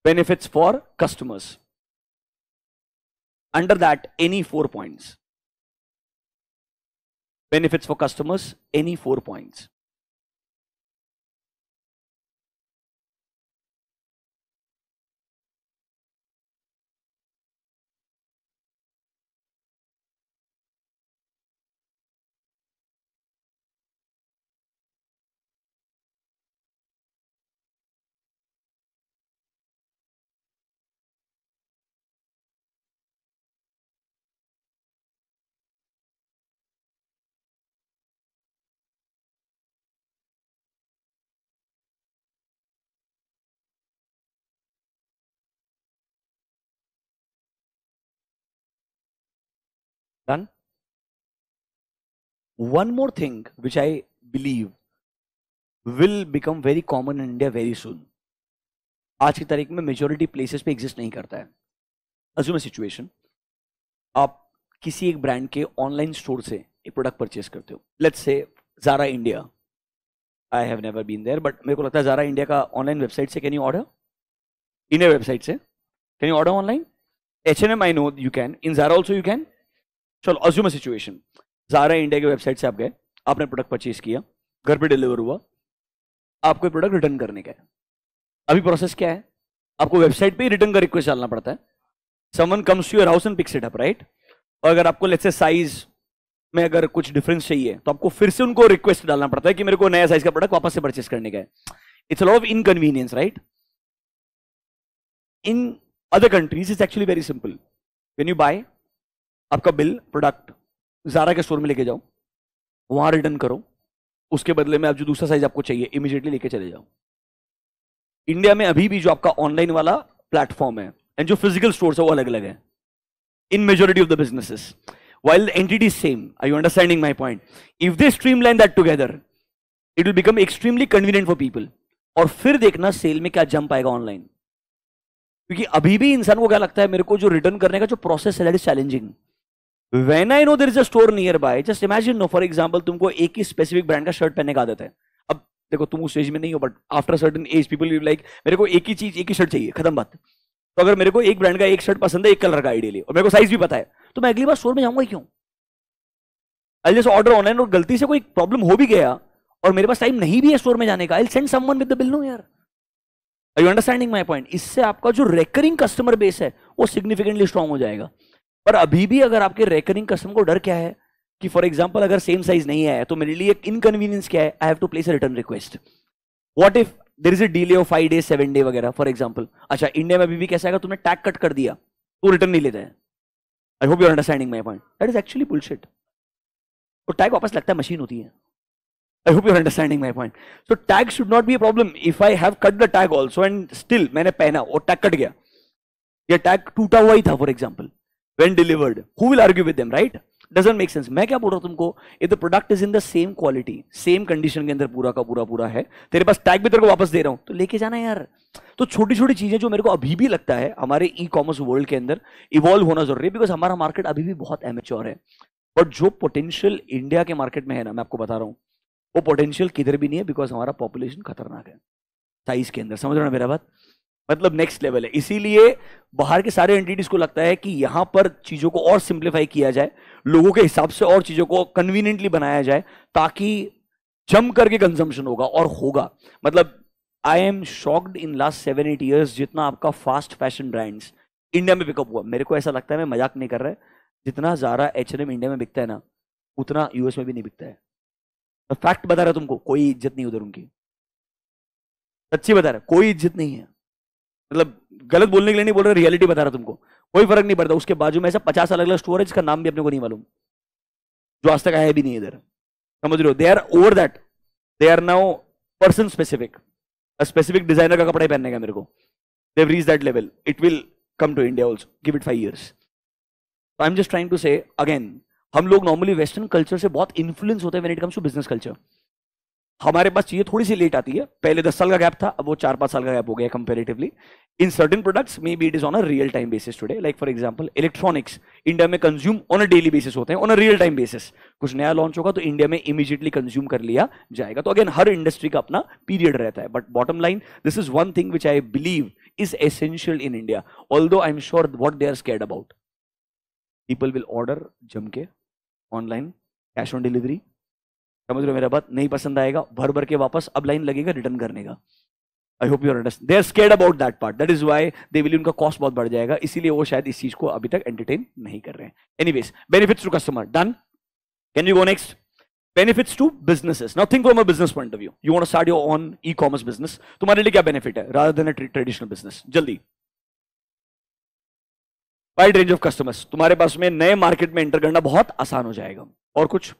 benefits for customers under that any four points benefits for customers any four points one more thing which I believe will become very common in India very soon. आज की तारीख में majority places पे exist नहीं करता है assume situation आप किसी एक ब्रांड के ऑनलाइन स्टोर से एक प्रोडक्ट परचेस करते हो let's say Zara India I have never been there but मेरे को लगता है जारा इंडिया का ऑनलाइन वेबसाइट से can you order India website से can you order online H and M I know you can in Zara also you can चलो assume situation Zara India की website से आप गए आपने प्रोडक्ट परचेज किया घर पे डिलीवर हुआ आपको प्रोडक्ट रिटर्न करने का है अभी प्रोसेस क्या है आपको वेबसाइट पे ही रिटर्न का रिक्वेस्ट डालना पड़ता है someone comes you're house and picks it up right और अगर आपको लेट से साइज में अगर कुछ डिफरेंस चाहिए तो आपको फिर से उनको रिक्वेस्ट डालना पड़ता है कि मेरे को नया साइज का प्रोडक्ट वापस से परचेस करने का है it's of inconvenience right in other countries is actually very simple when you buy आपका बिल प्रोडक्ट ज़ारा के स्टोर में लेके जाओ वहाँ रिटर्न करो उसके बदले में आप जो दूसरा साइज आपको चाहिए इमीजिएटली लेके चले जाओ इंडिया में अभी भी जो आपका ऑनलाइन वाला प्लेटफॉर्म है एंड जो फिजिकल स्टोर्स है वो अलग अलग है in majority of the businesses while the entity is same are you understanding my point if they streamline that together it will become extremely convenient for और फिर देखना सेल में क्या जंप आएगा ऑनलाइन क्योंकि अभी भी इंसान को क्या लगता है मेरे को जो रिटर्न करने का जो प्रोसेस है that is challenging when I know there is a store nearby just imagine no for example तुमको एक ही स्पेसिफिक ब्रांड का शर्ट पहनने का आदत है अब देखो तुम उस एज में नहीं हो but after certain age people you like मेरे को एक ही चीज एक ही शर्ट चाहिए खत्म बात तो अगर मेरे को एक ब्रांड का एक शर्ट पसंद है एक कलर का आइडियली और मेरे को साइज भी पता है तो मैं अगली बार स्टोर में जाऊंगा क्यों आई जस्ट ऑर्डर ऑनलाइन और गलती से कोई प्रॉब्लम हो भी गया और मेरे पास टाइम नहीं भी है स्टोर में जाने का I send someone with the bill no यार आई अंडरस्टैंडिंग माई पॉइंट इससे आपका जो रेकरिंग कस्टमर बेस है वो सिग्निफिकेंटली स्ट्रांग हो जाएगा पर अभी भी अगर आपके रेकरिंग कस्टमर को डर क्या है कि फॉर एग्जाम्पल अगर सेम साइज नहीं आया तो मेरे लिए एक इनकन्वीनियंस क्या है I have to place a return request what if there is a delay of five day seven day वगैरह फॉर एग्जाम्पल अच्छा इंडिया में अभी भी कैसा है तुमने टैग कट कर दिया तो रिटर्न नहीं लेता है I hope your understanding my point that is actually bullshit तो टैग वापस लगता है मशीन होती है I hope your understanding my point so tag should not be a problem if I have cut the tag also and still मैंने पहना और tag cut गया यह टैग टूटा हुआ ही था for example when delivered who will argue with them right doesn't make sense मैं क्या बोल रहा हूं तुमको if the product is in the same quality same condition के अंदर पूरा का पूरा पूरा है तेरे पास टैग भी तेरे को वापस दे रहा हूं तो लेके जाना यार तो छोटी छोटी चीजें जो मेरे को अभी भी लगता है हमारे ई कॉमर्स वर्ल्ड के अंदर इवॉल्व होना जरूरी है बिकॉज हमारा मार्केट अभी भी बहुत एमेच्योर है बट जो पोटेंशियल इंडिया के मार्केट में है ना मैं आपको बता रहा हूँ वो पोटेंशियल किधर भी नहीं है बिकॉज हमारा पॉपुलेशन खतरनाक है साइज के अंदर समझ रहे हो मेरा बात मतलब नेक्स्ट लेवल है इसीलिए बाहर के सारे एंटिटीज को लगता है कि यहां पर चीज़ों को और सिंप्लीफाई किया जाए लोगों के हिसाब से और चीज़ों को कन्वीनियंटली बनाया जाए ताकि जम करके कंजम्पशन होगा और होगा मतलब I am shocked in last seven eight years जितना आपका फास्ट फैशन ब्रांड्स इंडिया में पिकअप हुआ मेरे को ऐसा लगता है मैं मजाक नहीं कर रहा है जितना ज्यादा एच एन एम इंडिया में बिकता है ना उतना यूएस में भी नहीं बिकता है फैक्ट बता रहा तुमको कोई इज्जत नहीं उधर उनकी सच्ची बता रहा कोई इज्जत नहीं है मतलब गलत बोलने के लिए नहीं बोल रहा रियलिटी बता रहा तुमको कोई फर्क नहीं पड़ता उसके बाजू में ऐसा पचास अलग अलग स्टोर है जिसका नाम भी अपने को नहीं मालूम जो आज तक आया भी नहीं इधर समझ लो they are over that they are now person specific specific designer का कपड़ा पहनने का मेरे को they've reach that level it will come to India also give it five years I am just trying to say again हम लोग normally western culture से बहुत इन्फ्लुएंस होते हैं when it comes to business culture हमारे पास चीजें थोड़ी सी लेट आती है पहले दस साल का गैप था अब वो चार पाँच साल का गैप हो गया comparatively in certain products maybe it is on a real time basis today like for example electronics india में consume on a daily basis होते हैं on a real time basis कुछ नया launch होगा तो india में immediately consume कर लिया जाएगा तो again हर industry का अपना period रहता है but bottom line this is one thing which I believe is essential in India although I'm sure what they are scared about people will order जम के online cash on delivery समझ रहे हो मेरा बात नहीं पसंद आएगा भर भर के वापस अब लाइन लगेगा रिटर्न करने का I hope you understand they are scared about that part that is why they will उनका कॉस्ट बहुत बढ़ जाएगा इसीलिए वो शायद इस चीज को अभी तक एंटरटेन नहीं कर रहे हैं anyways benefit to customer done can you go next benefits to businesses nothing from a business point of view you want to start your own e commerce business तुम्हारे लिए क्या बेनिफिट है rather than a traditional business जल्दी wide range of customers तुम्हारे पास में नए market में एंटर करना बहुत आसान हो जाएगा और कुछ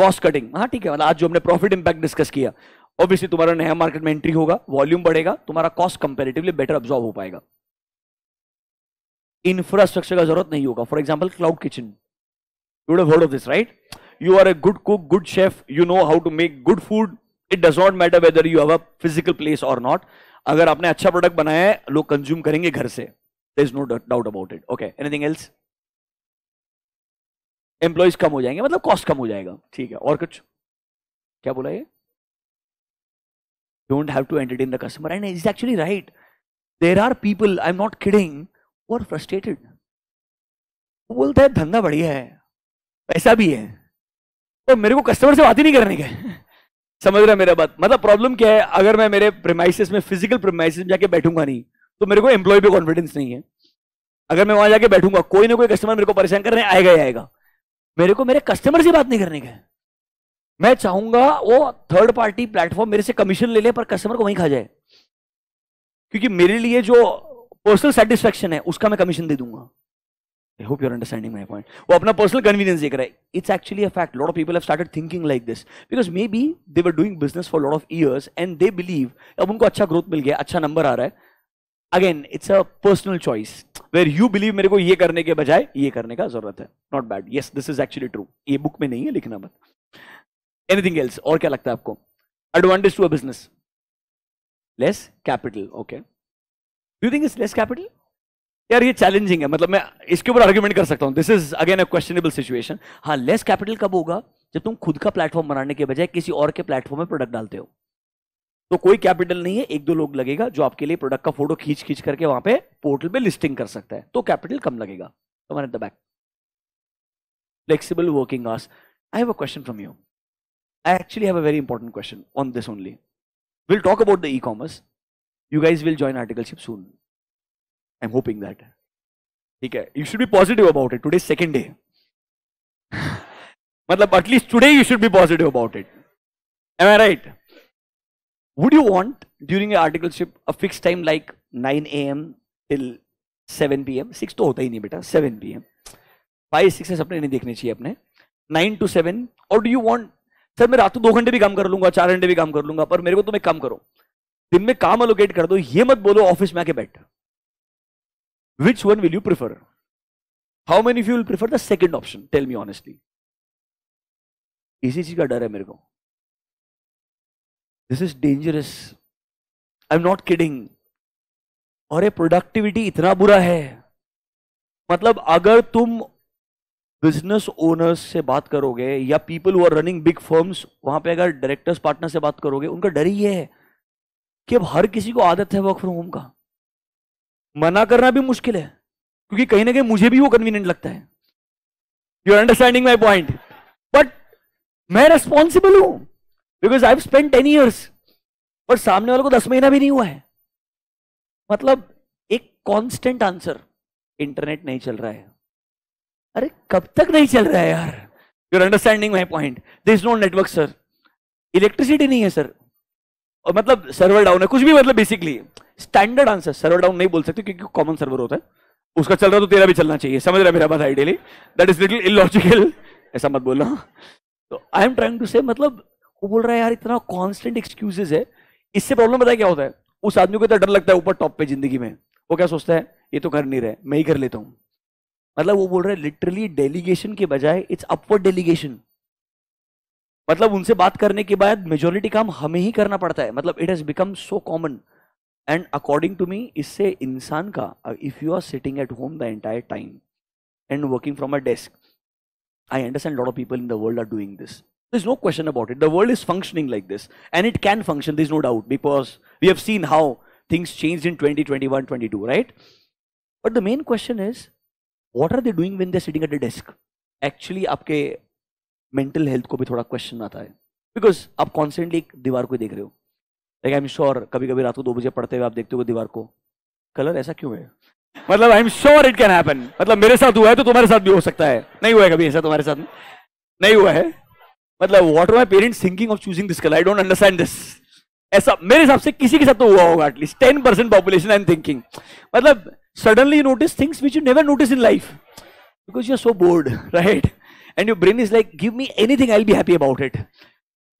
कॉस्ट कटिंग हाँ ठीक है मतलब आज जो हमने प्रॉफिट इंपैक्ट डिस्कस किया ऑब्वियसली तुम्हारा नया मार्केट में एंट्री होगा वॉल्यूम बढ़ेगा तुम्हारा कॉस्ट कंपेरेटिवली बेटर ऑब्जॉर्व हो पाएगा इंफ्रास्ट्रक्चर का जरूरत नहीं होगा for example cloud kitchen you word of this right you are a good cook good chef you know how to make good food it does not matter whether you have a physical place और not अगर आपने अच्छा product बनाया है लोग consume करेंगे घर से there is no doubt about it okay anything else employees कम हो जाएंगे मतलब कॉस्ट कम हो जाएगा ठीक है और कुछ क्या बोला ये don't have to entertain the customer and is actually right there are people I am not kidding और फ्रस्ट्रेटेड वो बोलता है धंधा बढ़िया है पैसा भी है तो मेरे को कस्टमर से बात ही नहीं करने का समझ रहे मेरा बात मतलब प्रॉब्लम क्या है अगर मैं मेरे प्रेमाइसिस में फिजिकल प्रेमाइसिस में जाके बैठूंगा नहीं तो मेरे को एम्प्लॉय पे कॉन्फिडेंस नहीं है अगर मैं वहां जाके बैठूंगा कोई ना कोई कस्टमर मेरे को परेशान करने आएगा ही आएगा मेरे को मेरे कस्टमर से बात नहीं करने का मैं चाहूंगा वो थर्ड पार्टी प्लेटफॉर्म मेरे से कमीशन ले ले पर कस्टमर को वहीं खा जाए क्योंकि मेरे लिए जो पर्सनल सेटिस्फेक्शन है उसका मैं कमीशन दे दूंगा I hope your understanding my point वो अपना पर्सनल कन्वीनियंस देख रहा है it's actually a fact lot of people have started thinking like this because maybe they were doing business for lot of years and they believe अब उनको अच्छा growth मिल गया अच्छा नंबर आ रहा है again it's a personal choice where you believe मेरे को ये करने के बजाय ये करने का जरूरत है not bad yes this is actually true ये बुक में नहीं है लिखना मत एनीथिंग एल्स और क्या लगता है आपको advantage to a business less capital okay you think is less capital यार ये चैलेंजिंग है मतलब मैं इसके ऊपर आर्ग्यूमेंट कर सकता हूँ this is again a questionable situation हाँ लेस कैपिटल कब होगा जब तुम खुद का प्लेटफॉर्म बनाने के बजाय किसी और के प्लेटफॉर्म में प्रोडक्ट डालते हो तो कोई कैपिटल नहीं है एक दो लोग लगेगा जो आपके लिए प्रोडक्ट का फोटो खींच खींच करके वहां पे पोर्टल पे लिस्टिंग कर सकता है तो कैपिटल कम लगेगा तो मैंने the back flexible working hours I have a question from you I actually have a very important question on this only will talk about the e commerce you guys will join articleship soon I am hoping that ठीक है you should be positive about it today second day मतलब at least today you should be positive about it am I right Would you want during your articleship a fixed time like 9 a.m. till 7 p.m. 6 तो होता ही नहीं बेटा 7 p.m. 5 6 से सपने नहीं देखने चाहिए अपने 9 टू 7 और डू यू वांट सर मैं रात को दो घंटे भी काम कर लूंगा चार घंटे भी काम कर लूंगा पर मेरे को तुम तो एक काम करो दिन में काम अलोकेट कर दो ये मत बोलो ऑफिस में आके बैठ which one will you prefer how many you will prefer the second option tell me honestly इसी चीज का डर है मेरे को this is dangerous I am not kidding और ये प्रोडक्टिविटी इतना बुरा है मतलब अगर तुम बिजनेस ओनर्स से बात करोगे या people who are running big firms वहां पे अगर डायरेक्टर्स पार्टनर से बात करोगे उनका डर ही है कि अब हर किसी को आदत है वर्क फ्रॉम होम का मना करना भी मुश्किल है क्योंकि कहीं ना कहीं मुझे भी वो कन्वीनियंट लगता है you are understanding my point but मैं रेस्पॉन्सिबल हूं because I spend ten years और सामने वाले को दस महीना भी नहीं हुआ है मतलब एक कॉन्स्टेंट आंसर इंटरनेट नहीं चल रहा है अरे कब तक नहीं चल रहा है यार you're understanding my point this is not network sir electricity नहीं है सर और मतलब सर्वर डाउन है कुछ भी मतलब basically standard answer server down नहीं बोल सकते क्योंकि कॉमन सर्वर होता है उसका चल रहा तो तेरा भी चलना चाहिए समझ रहा मेरा बात ideally that is little illogical ऐसा मत बोलना तो आई एम ट्राइंग टू से मतलब वो बोल रहा है यार इतना कॉन्स्टेंट एक्सक्यूजेज है इससे प्रॉब्लम पता क्या होता है उस आदमी को इतना डर लगता है ऊपर टॉप पे जिंदगी में वो क्या सोचता है ये तो कर नहीं रहे मैं ही कर लेता हूं मतलब वो बोल रहे हैं लिटरली डेलीगेशन के बजाय इट्स अपवर्ड डेलीगेशन मतलब उनसे बात करने के बाद मेजोरिटी काम हमें ही करना पड़ता है मतलब it has become so common and according to me इससे इंसान का if you are sitting at home the entire time and working from a desk I understand lot of people in the world are doing this There's no question about it. The world is functioning like this. And it can function, there's no doubt, because we have seen how things changed in 2021, 22, right? But the main question is, what are they doing when they're sitting at a desk? Actually, aapke mental health ko bhi thoda question aata hai because aap constantly ek deewar ko dekh rahe ho like i'm sure kabhi kabhi raat ko 2 baje padhte hue aap dekhte ho deewar ko color aisa kyun hai है मतलब I am sure it can happen मतलब मेरे साथ हुआ है तो तुम्हारे साथ भी हो सकता है नहीं हुआ है कभी ऐसा तुम्हारे साथ नहीं हुआ है मतलब what are my parents thinking of choosing this colour I don't understand this ऐसा मेरे हिसाब से किसी के साथ तो हुआ होगा at least ten percent population I am thinking मतलब suddenly notice things which you never notice in life because you are so bored right and your brain is like give me anything I be happy about it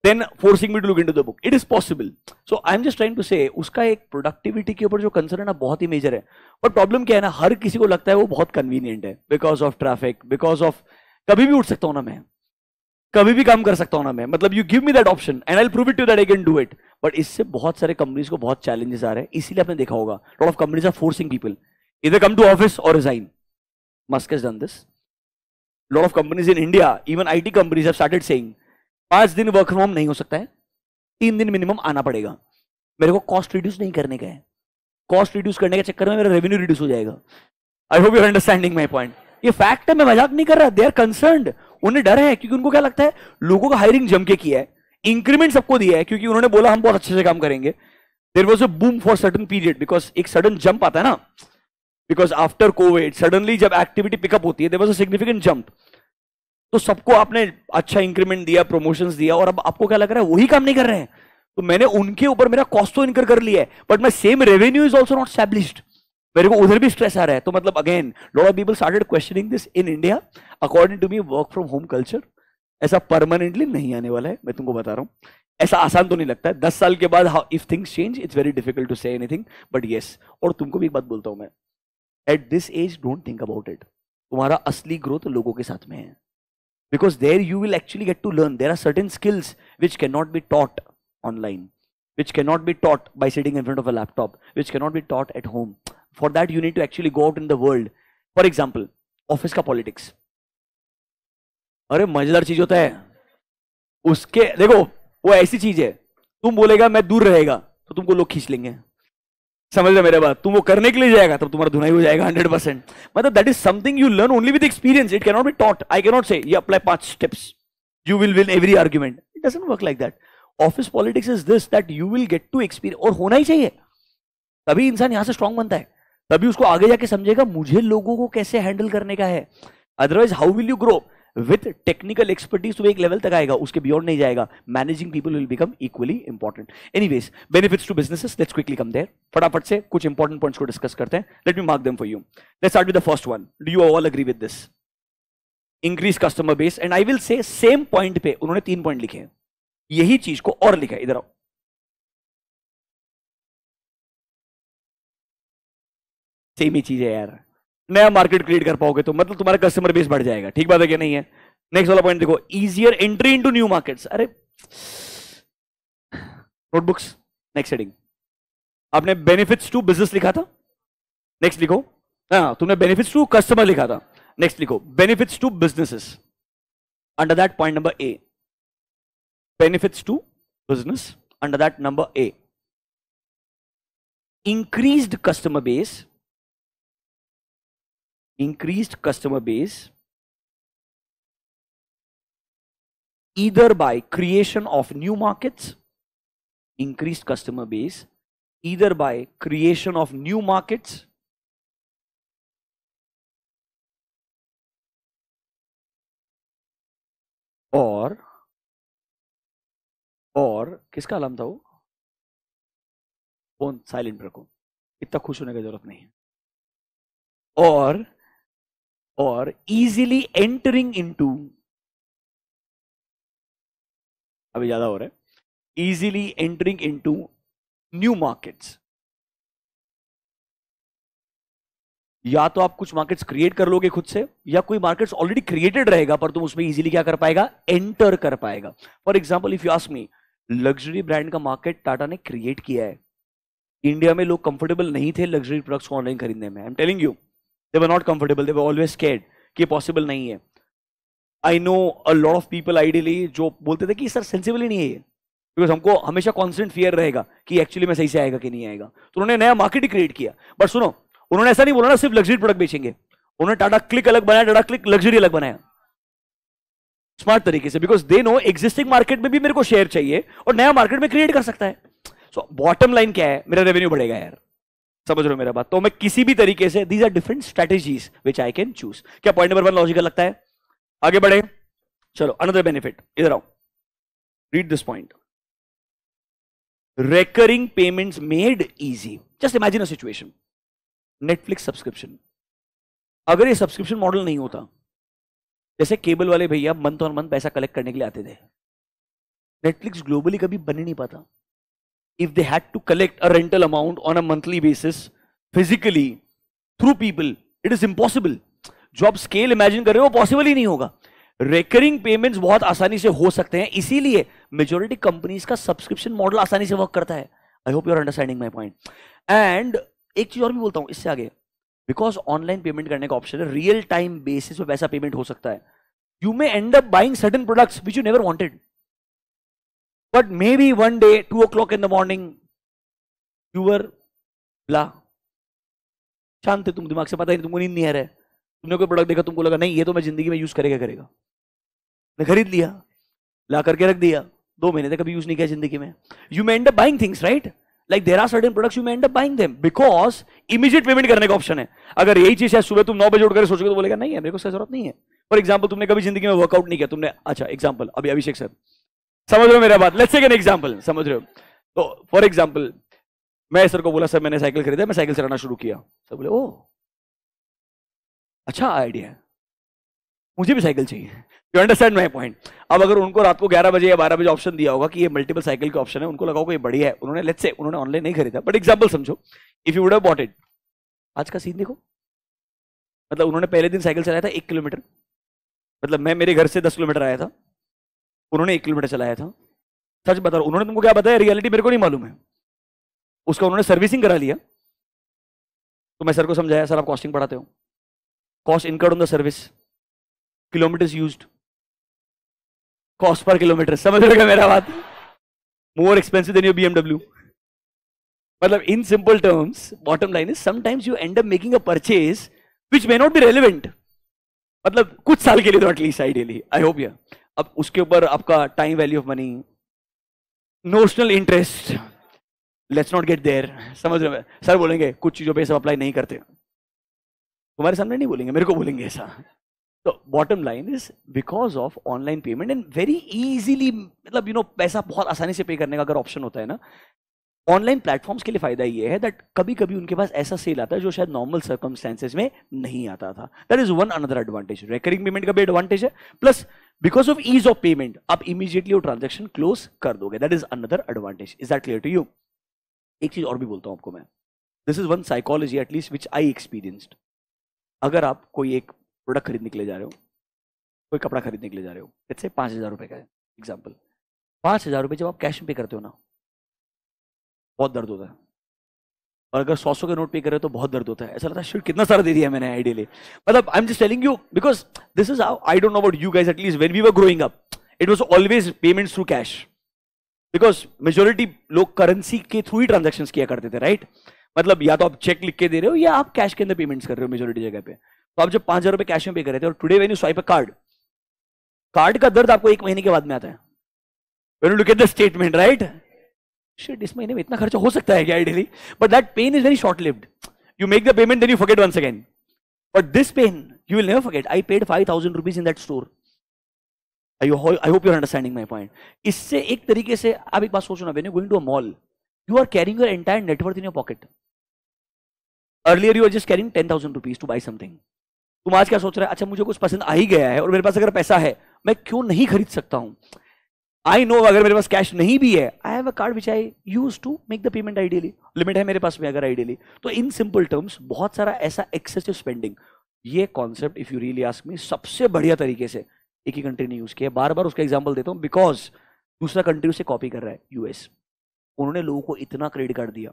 then forcing me to look into the book it is possible so I am just trying to say उसका एक productivity के ऊपर जो concern है ना बहुत ही major है और प्रॉब्लम क्या है ना हर किसी को लगता है वो बहुत कन्वीनियंट है because of traffic because of कभी भी उठ सकता हूँ ना मैं कभी भी काम कर सकता हूं ना मैं मतलब you give me that option and I prove it to that I can do it but इससे बहुत सारे कंपनीज को बहुत चैलेंजेस आ रहे हैं इसीलिए आपने देखा होगा lot of companies are forcing people इधर कम टू ऑफिस और resign Musk done this lot of companies in India even I T companies have started saying पांच दिन वर्क फ्रॉम होम नहीं हो सकता है तीन दिन मिनिमम आना पड़ेगा मेरे को कॉस्ट रिड्यूस नहीं करने का है कॉस्ट रिड्यूस करने के चक्कर में मेरा रेवेन्यू रिड्यूस हो जाएगा I hope you understanding my point ये फैक्ट है मैं मजाक नहीं कर रहा दे आर कंसर्न उन्हें डर है क्योंकि उनको क्या लगता है लोगों का हायरिंग जम के किया है इंक्रीमेंट सबको दिया है क्योंकि उन्होंने बोला हम बहुत अच्छे से काम करेंगे there was a boom for sudden period because एक सडन जंप आता है ना बिकॉज आफ्टर कोविड सडनली जब एक्टिविटी पिकअप होती है there was a significant jump तो सबको आपने अच्छा इंक्रीमेंट दिया प्रमोशन दिया और अब आपको क्या लग रहा है वही काम नहीं कर रहे हैं तो मैंने उनके ऊपर मेरा कॉस्ट तो इनकर कर लिया है but my same revenue is also not established मेरे को उधर भी स्ट्रेस आ रहा है तो मतलब again lot of people started questioning this in India according to me work from home culture ऐसा परमानेंटली नहीं आने वाला है मैं तुमको बता रहा हूँ ऐसा आसान तो नहीं लगता है दस साल के बाद how if things change it's very difficult to say anything but yes और तुमको भी एक बात बोलता हूँ मैं at this age don't think about it तुम्हारा असली ग्रोथ लोगों के साथ में है because there you will actually get to learn there are certain skills which cannot be taught online which cannot be taught by sitting in front of a laptop, which cannot be taught at home. For that you need to actually go out in the world for example office का politics अरे मजेदार चीज होता है उसके देखो वो ऐसी चीज है तुम बोलेगा मैं दूर रहेगा तो तुमको लोग खींच लेंगे समझ रहे मेरे बात तुम वो करने के लिए जाएगा तब तुम्हारा धुनाई हो जाएगा हंड्रेड परसेंट मतलब that is something you learn only with experience it cannot be taught I cannot say ये अप्लाई पांच steps you will win every argument it doesn't work like that office politics is this that you will get to experience और होना ही चाहिए तभी इंसान यहां से strong बनता है तभी उसको आगे जाके समझेगा मुझे लोगों को कैसे हैंडल करने का है otherwise how will you grow with technical expertise तो एक लेवल तक आएगा उसके बियॉन्ड नहीं जाएगा managing people will become equally important ways benefits to business let's quickly come there फटाफट से कुछ इंपॉर्टेंट पॉइंट्स को डिस्कस करते हैं let me mark them for you let's start with the first one do you all agree with this increase customer base and I will say same point पे उन्होंने तीन point लिखे हैं यही चीज को और लिखा है इधर आओ सेम ही चीज है यार नया मार्केट क्रिएट कर पाओगे तो मतलब तुम्हारा कस्टमर बेस बढ़ जाएगा ठीक बात है कि नहीं है नेक्स्ट वाला पॉइंट देखो easier entry into new markets अरे नोटबुक्स नेक्स्ट हेडिंग आपने बेनिफिट्स टू बिजनेस लिखा था नेक्स्ट लिखो हाँ तुमने बेनिफिट्स टू कस्टमर लिखा था नेक्स्ट लिखो benefits to businesses under that point number A benefits to business under that number A increased customer base increased customer base either by creation of new markets, increased customer base, either by creation of new markets, और और किसका आलम था वो phone silent रखो इतना खुश होने की जरूरत नहीं है और or easily entering into अभी ज्यादा हो रहा है easily entering into new markets या तो आप कुछ मार्केट्स क्रिएट कर लोगे खुद से या कोई मार्केट्स ऑलरेडी क्रिएटेड रहेगा पर तुम उसमें इजीली क्या कर पाएगा एंटर कर पाएगा for example if you ask me luxury brand का मार्केट टाटा ने क्रिएट किया है इंडिया में लोग कंफर्टेबल नहीं थे लग्जरी प्रोडक्ट्स को ऑनलाइन खरीदने में I am telling you they were not comfortable they were always scared कि पॉसिबल नहीं है I know a lot of people ideally जो बोलते थे कि सर सेंसिबल नहीं है ये बिकॉज हमको हमेशा कॉन्स्टेंट फियर रहेगा कि एक्चुअली में सही से आएगा कि नहीं आएगा तो उन्होंने नया मार्केट ही क्रिएट किया बट सुनो उन्होंने ऐसा नहीं बोला ना सिर्फ लग्जरी प्रोडक्ट बेचेंगे उन्होंने टाटा क्लिक अलग बनाया टाटा क्लिक लग्जरी अलग बनाया स्मार्ट तरीके से because they know existing market में भी मेरे को शेयर चाहिए और नया मार्केट में क्रिएट कर सकता है सो बॉटम लाइन क्या है मेरा रेवेन्यू बढ़ेगा यार समझ रहे हो मेरा बात तो मैं किसी भी तरीके से these are different strategies which I can choose क्या पॉइंट नंबर वन लॉजिकल लगता है आगे बढ़े चलो अनदर बेनिफिट इधर आओ read this point recurring payment made easy just imagine situation Netflix subscription अगर ये सब्सक्रिप्शन मॉडल नहीं होता जैसे केबल वाले भैया मंथ ऑन मंथ पैसा कलेक्ट करने के लिए आते थे नेटफ्लिक्स ग्लोबली कभी बन ही नहीं पाता if they had to collect a rental amount on a monthly basis physically through people it is impossible जो आप स्केल इमेजिन कर रहे हो पॉसिबल ही नहीं होगा रेकरिंग पेमेंट बहुत आसानी से हो सकते हैं इसीलिए मेजोरिटी कंपनीज का सब्सक्रिप्शन मॉडल आसानी से वर्क करता है I hope your understanding my point and एक चीज और भी बोलता हूं इससे आगे बिकॉज ऑनलाइन पेमेंट करने का ऑप्शन है रियल टाइम बेसिस पे पैसा पेमेंट हो सकता है you may end up buying certain products which you never wanted But maybe one day, 2 o'clock in the morning, you were blah. शांत है तुम दिमाग से पता ही तुमको नींद नहीं आ रहा है तुमने कोई प्रोडक्ट देखा तुमको लगा नहीं ये तो मैं जिंदगी में यूज करेगा करेगा मैं खरीद लिया ला करके रख दिया दो महीने तक कभी यूज नहीं किया जिंदगी में you may end up buying things right like there are certain products you may end up buying them because immediate payment करने का ऑप्शन है अगर यही चीज है सुबह तुम नौ बजे उठकर सोचोगे तो बोलेगा नहीं है मेरे को जरूरत नहीं है फॉर एग्जाम्पल तुमने कभी जिंदगी में वर्कआउट नहीं किया तुमने अच्छा एग्जाम्पल अभी अभिषेक सर समझ रहे हो मेरा बात लेट्स एन एग्जाम्पल समझ रहे हो तो फॉर एग्जाम्पल मैं सर को बोला सर मैंने साइकिल खरीदा मैं साइकिल चलाना शुरू किया सर बोले ओ अच्छा आइडिया है मुझे भी साइकिल चाहिए यू अंडरस्टैंड माई पॉइंट अब अगर उनको रात को 11 बजे या 12 बजे ऑप्शन दिया होगा कि ये मल्टीपल साइकिल के ऑप्शन है उनको लगा होगा ये बढ़िया है उन्होंने लेट्स से उन्होंने ऑनलाइन नहीं खरीदा बट एग्जाम्पल समझो if you would have bought it आज का सीन देखो मतलब उन्होंने पहले दिन साइकिल चलाया था एक किलोमीटर मतलब मैं मेरे घर से दस किलोमीटर आया था उन्होंने एक किलोमीटर चलाया था सच बता रहा उन्होंने तुमको क्या बताया रियलिटी मेरे को नहीं मालूम है उसका उन्होंने सर्विसिंग करा लिया तो मैं सर को समझाया सर आप कॉस्टिंग पढ़ाते हो cost incurred on the service kilometre use cost per kilometre समझ रहे मेरा बात more expensive than you be मतलब in simple terms bottom line is sometimes you end up making a purchase which may not be relevant मतलब कुछ साल के लिए तो एटलीस्ट आइडियली आई होप या अब उसके ऊपर आपका time value of money notional interest let's not get there समझ रहे सर बोलेंगे कुछ चीज़ों पर सब अप्लाई नहीं करते तुम्हारे सामने नहीं बोलेंगे मेरे को बोलेंगे ऐसा तो bottom line is because of online payment and very easily मतलब यू नो पैसा बहुत आसानी से पे करने का अगर ऑप्शन होता है ना ऑनलाइन प्लेटफॉर्म्स के लिए फायदा ये है दैट कभी कभी उनके पास ऐसा सेल आता है जो शायद नॉर्मल सर्कमस्टेंसेज में नहीं आता था that is one another advantage recurring payment का भी एडवांटेज है plus because of ease of payment आप इमीजिएटली वो ट्रांजेक्शन क्लोज कर दोगे that is another advantage is that clear to you एक चीज और भी बोलता हूं आपको मैं this is one psychology at least which I experienced अगर आप कोई एक प्रोडक्ट खरीदने के लिए जा रहे हो कोई कपड़ा खरीदने के लिए जा रहे हो जैसे पाँच हज़ार रुपये का है एग्जाम्पल पाँच हज़ार रुपये जब आप कैश में पे करते हो ना बहुत दर्द होता है और अगर सौ सौ का नोट पे करे तो बहुत दर्द होता है ऐसा लगता है शिट कितना सारा दे दिया मैंने आइडियली मतलब I am just telling you because this is how I don't know about you guys at least when we were growing up it was always payments through cash because majority लोग currency के through ही transaction किया करते थे right right? मतलब या तो आप चेक लिख के दे रहे हो या आप कैश के अंदर पेमेंट्स कर रहे हो मेजोरिटी जगह पे तो आप जब पांच हजार रुपए कैश में पे कर रहे थे और today when you swipe a card card का दर्द आपको एक महीने के बाद में आता है when you look at the statement right shit इस महीने में इतना खर्चा हो सकता है क्या ideally but that pain is very short lived you make the payment then you forget once again but this pain you will never forget i paid 5000 rupees in that store I i hope you're understanding my point इससे एक तरीके से आप एक बात सोचो ना you going to a mall you are carrying your entire net worth in your pocket earlier you are just carrying ten thousand rupees to buy something तुम आज क्या सोच रहे हैं अच्छा मुझे कुछ पसंद आ ही गया है और मेरे पास अगर पैसा है मैं क्यों नहीं खरीद सकता हूं आई नो अगर मेरे पास कैश नहीं भी है I have a card which I use to make the payment ideally limit है मेरे पास में अगर आइडियली तो इन सिंपल टर्म्स बहुत सारा ऐसा एक्सेसिव स्पेंडिंग ये concept if you really ask me सबसे बढ़िया तरीके से एक ही कंट्री ने यूज किया बार बार उसका एग्जाम्पल देता हूँ बिकॉज दूसरा कंट्री उसे कॉपी कर रहा है यूएस उन्होंने लोगों को इतना क्रेडिट कार्ड दिया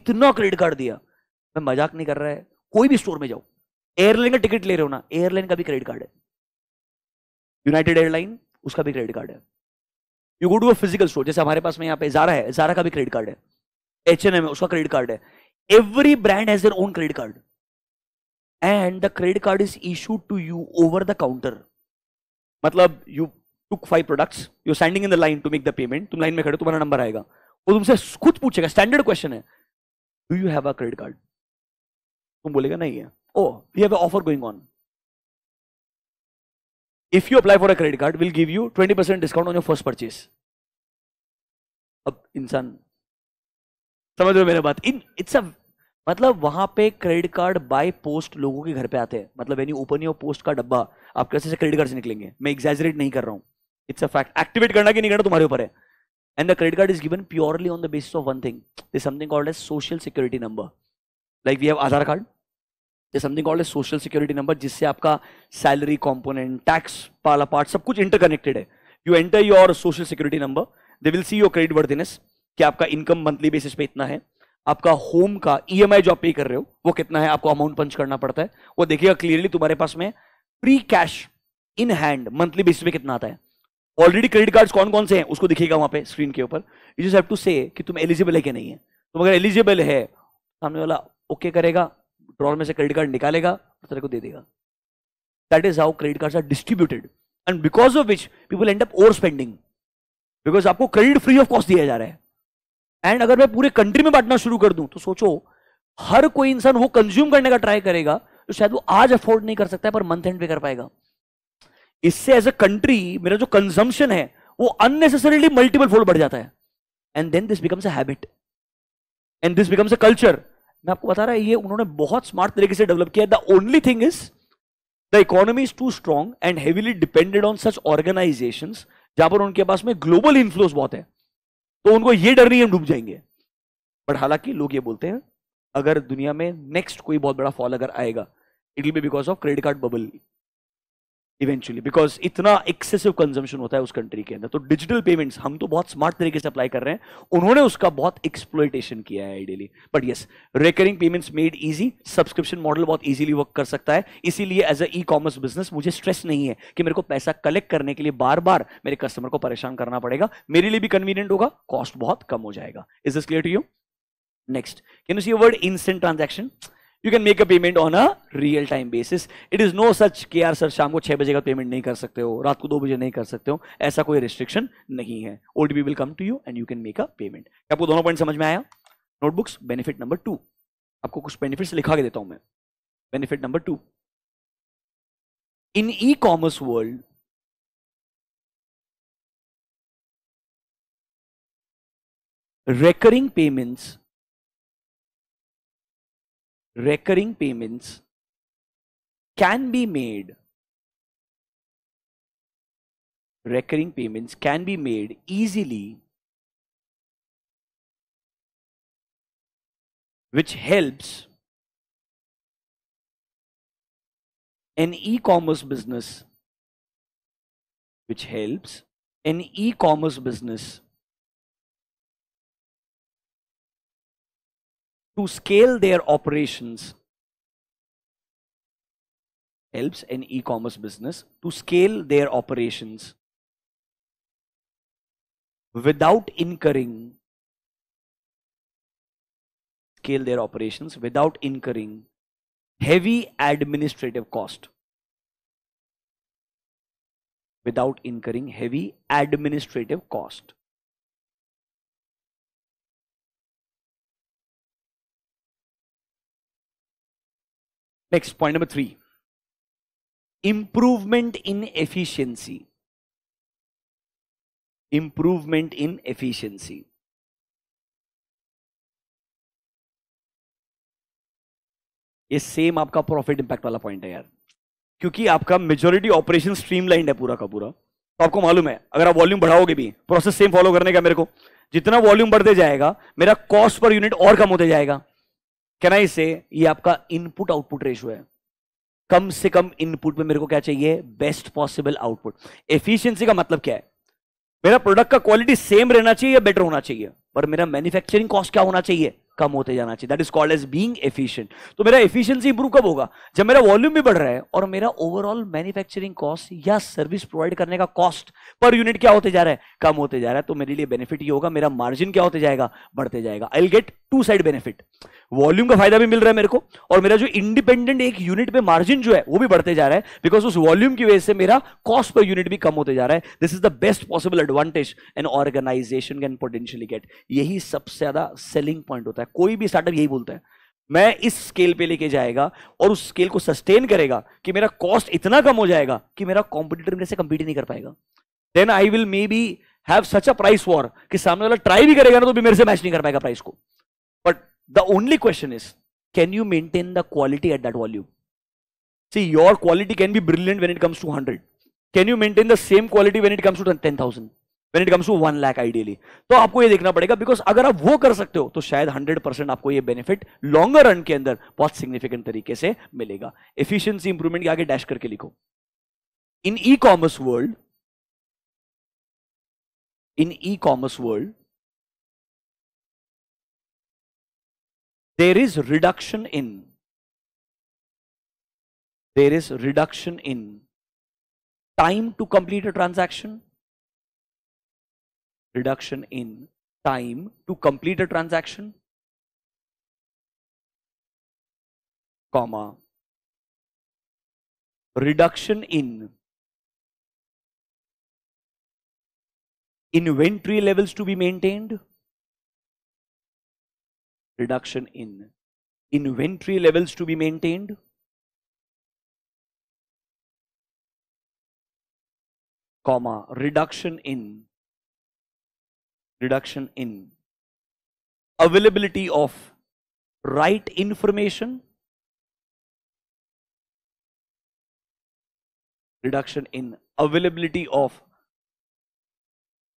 इतना क्रेडिट कार्ड दिया मैं मजाक नहीं कर रहा है कोई भी स्टोर में जाओ एयरलाइन का टिकट ले रहे हो ना एयरलाइन का भी क्रेडिट कार्ड है यूनाइटेड एयरलाइन उसका भी क्रेडिट कार्ड है you go to a physical store जैसे हमारे पास में यहाँ पे जारा है जारा का भी क्रेडिट कार्ड है एच एन एम उसका क्रेडिट कार्ड है every brand has their own credit card and the credit card is issued to you over the counter मतलब you took five products you standing in the line to make the payment तुम लाइन में खड़े तुम्हारा number आएगा वो तुमसे खुद पूछेगा स्टैंडर्ड क्वेश्चन है do you have a credit card तुम बोलेगा नहीं है ओ we have offer going on if you apply for a credit card, we'll give you 20% discount on your first purchase. अब इंसान समझ रहे मेरे बात इन इट्स अ मतलब वहां पे क्रेडिट कार्ड बाय पोस्ट लोगों के घर पे आते हैं मतलब यानी ओपन योर पोस्ट का डब्बा कैसे से क्रेडिट कार्ड से निकलेंगे मैं एग्जैजरेट नहीं कर रहा हूँ इट्स अ फैक्ट एक्टिवेट करना कि नहीं करना तुम्हारे ऊपर है and the credit card is given purely on the basis of one thing this something called as social security number like we have Aadhaar card something called social security number जिससे आपका salary component tax पाला part सब कुछ interconnected है you enter your social security number they will see your credit worthiness कि आपका income monthly basis पे इतना है आपका होम का ईएमआई e जो आप पे कर रहे हो वो कितना है आपको अमाउंट पंच करना पड़ता है वो देखिएगा क्लियरली तुम्हारे पास में pre cash in hand monthly basis पे कितना आता है ऑलरेडी क्रेडिट कार्ड्स कौन कौन से हैं उसको दिखेगा वहां पे स्क्रीन के ऊपर यू जस्ट हैव टू से कि तुम एलिजिबल है कि नहीं है तुम अगर एलिजिबल है सामने वाला ओके करेगा ड्रॉल में से क्रेडिट कार्ड निकालेगा और तेरे को दे देगा that is how credit card are distributed and because of which people end up over spending because आपको क्रेडिट फ्री ऑफ कॉस्ट दिया जा रहा है एंड अगर मैं पूरे कंट्री में बांटना शुरू कर दूं तो सोचो हर कोई इंसान वो कंज्यूम करने का ट्राई करेगा तो शायद वो आज अफोर्ड नहीं कर सकता है पर मंथ एंड पे कर पाएगा इससे एज अ कंट्री मेरा जो कंजम्पशन है वो अननेसेसरीली मल्टीपल फोल्ड बढ़ जाता है and then this becomes a habit and this becomes a culture मैं आपको बता रहा है ये उन्होंने बहुत स्मार्ट तरीके से डेवलप किया the only thing is the economy is too strong and heavily depended on such organization जहां पर उनके पास में ग्लोबल इन्फ्लुएंस बहुत है तो उनको ये डर नहीं हम डूब जाएंगे बट हालांकि लोग ये बोलते हैं अगर दुनिया में नेक्स्ट कोई बहुत बड़ा फॉल अगर आएगा it will be because of credit card bubble eventually because इतना एक्सेसिव कंजम्पशन होता है उस कंट्री के अंदर तो डिजिटल पेमेंट्स हम तो बहुत स्मार्ट तरीके से अप्लाई कर रहे हैं उन्होंने उसका बहुत एक्सप्लोइटेशन किया है ideally but yes recurring payments made easy subscription model बहुत ईजिली वर्क कर सकता है इसीलिए as a e commerce business मुझे स्ट्रेस नहीं है कि मेरे को पैसा कलेक्ट करने के लिए बार बार मेरे कस्टमर को परेशान करना पड़ेगा मेरे लिए भी कन्वीनियंट होगा कॉस्ट बहुत कम हो जाएगा is this clear to you next can you see word instant transaction you can make a payment on a real time basis it is no such कि यार सर शाम को छह बजे का पेमेंट नहीं कर सकते हो रात को दो बजे नहीं कर सकते हो ऐसा कोई रिस्ट्रिक्शन नहीं है O T P will come to you and you can make a payment आपको दोनों पॉइंट समझ में आया नोटबुक्स बेनिफिट नंबर टू आपको कुछ बेनिफिट लिखा के देता हूं मैं benefit number two in e commerce world recurring payments recurring payments can be made recurring payments can be made easily which helps an e-commerce business which helps an e-commerce business to scale their operations helps an e-commerce business to scale their operations without incurring scale their operations without incurring heavy administrative cost without incurring heavy administrative cost next point number three improvement in efficiency improvement in efficiency ये same आपका profit impact वाला point है यार क्योंकि आपका majority operation streamlined है पूरा का पूरा तो आपको मालूम है अगर आप वॉल्यूम बढ़ाओगे भी प्रोसेस सेम फॉलो करने का मेरे को जितना वॉल्यूम बढ़ते जाएगा मेरा कॉस्ट पर यूनिट और कम होते जाएगा कैन आई से ये आपका इनपुट आउटपुट रेशियो है कम से कम इनपुट में मेरे को क्या चाहिए बेस्ट पॉसिबल आउटपुट एफिशिएंसी का मतलब क्या है मेरा प्रोडक्ट का क्वालिटी सेम रहना चाहिए या बेटर होना चाहिए पर मेरा मैन्युफैक्चरिंग कॉस्ट क्या होना चाहिए कम होते जाना चाहिए that is called as being efficient तो मेरा एफिशिएंसी इंप्रूव कब होगा जब मेरा वॉल्यूम भी बढ़ रहा है और मेरा ओवरऑल मैन्युफैक्चरिंग कॉस्ट या सर्विस प्रोवाइड करने का कॉस्ट पर यूनिट क्या होते जा रहा है कम होते जा रहा है तो मेरे लिए बेनिफिट ये होगा मेरा मार्जिन क्या होते जाएगा बढ़ते जाएगा I will get to side benefit volume का फायदा भी मिल रहा है मेरे को और मेरा जो इंडिपेंडेंट एक यूनिट पे मार्जिन जो है वो भी बढ़ते जा रहा है बिकॉज उस वॉल्यूम की वजह से मेरा कॉस्ट पर यूनिट भी कम होते जा रहा है this is the best possible advantage an organization can potentially get यही सबसे ज्यादा सेलिंग पॉइंट होता है कोई भी स्टार्टअप यही बोलता है मैं इस स्केल पे लेके जाएगा और उस स्केल को सस्टेन करेगा कि मेरा कॉस्ट इतना कम हो जाएगा कि मेरा कॉम्पिटिटर मेरे से कम्पीट नहीं कर पाएगा then I will may be have such a price war कि सामने वाला ट्राई भी करेगा ना तो भी मेरे से मैच नहीं कर पाएगा प्राइस को but The only question is, can you maintain the quality at that volume? See, your quality can be brilliant when it comes to 100. Can you maintain the same quality when it comes to 10,000? When it comes to one lakh ideally तो आपको ये देखना पड़ेगा because अगर आप वो कर सकते हो तो शायद हंड्रेड परसेंट आपको ये बेनिफिट लॉन्गर रन के अंदर बहुत सिग्निफिकेंट तरीके से मिलेगा एफिशिएंसी इंप्रूवमेंट के आगे डैश करके लिखो in e commerce world in e commerce world there is reduction in. There is reduction in time to complete a transaction. Reduction in time to complete a transaction. Comma. Reduction in inventory levels to be maintained reduction in inventory levels to be maintained, comma, reduction in, reduction in availability of right information, reduction in availability of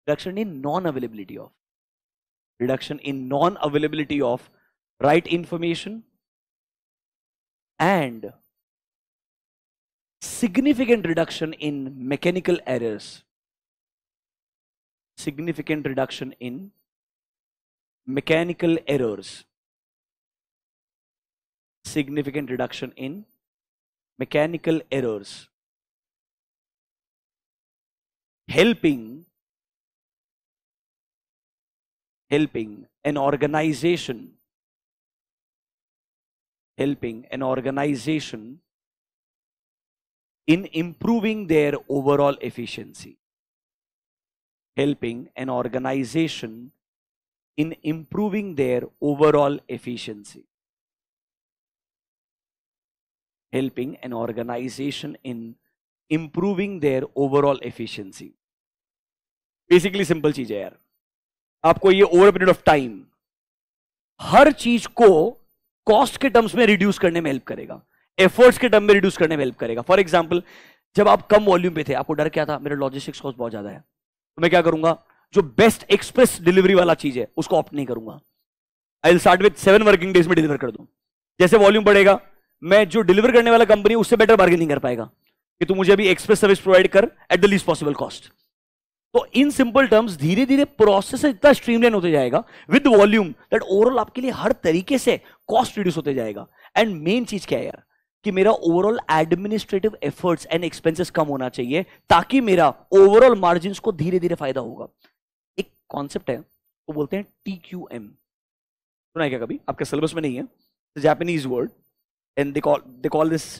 reduction in non-availability of reduction in non-availability of right information and significant reduction in mechanical errors. Significant reduction in mechanical errors. Significant reduction in mechanical errors. Helping helping an organization helping an organization in improving their overall efficiency helping an organization in improving their overall efficiency helping an organization in improving their overall efficiency basically simple cheez hai yaar आपको ये over period of time हर चीज को cost के terms में reduce करने में help करेगा एफर्ट्स के टर्म में रिड्यूस करने में हेल्प करेगा फॉर एग्जाम्पल जब आप कम वॉल्यूम पे थे आपको डर क्या था मेरा लॉजिस्टिक्स कॉस्ट बहुत ज्यादा है तो मैं क्या करूंगा जो बेस्ट एक्सप्रेस डिलीवरी वाला चीज है उसको ऑप्ट नहीं करूंगा I start with seven working days में डिलीवर कर दू जैसे वॉल्यूम बढ़ेगा मैं जो डिलीवर करने वाला कंपनी उससे बेटर बार्गेनिंग कर पाएगा कि तू मुझे अभी एक्सप्रेस सर्विस प्रोवाइड कर at the least possible cost तो इन सिंपल टर्म्स धीरे धीरे प्रोसेस इतना स्ट्रीमलाइन होते जाएगा विद वॉल्यूम दैट ओवरऑल आपके लिए हर तरीके से कॉस्ट रिड्यूस होते जाएगा एंड मेन चीज क्या है यार कि मेरा overall administrative efforts and expenses कम होना चाहिए ताकि मेरा ओवरऑल मार्जिन को धीरे धीरे फायदा होगा एक कॉन्सेप्ट है वो तो बोलते हैं टी क्यू एम सुना क्या कभी आपके सिलेबस में नहीं है Japanese word and they call this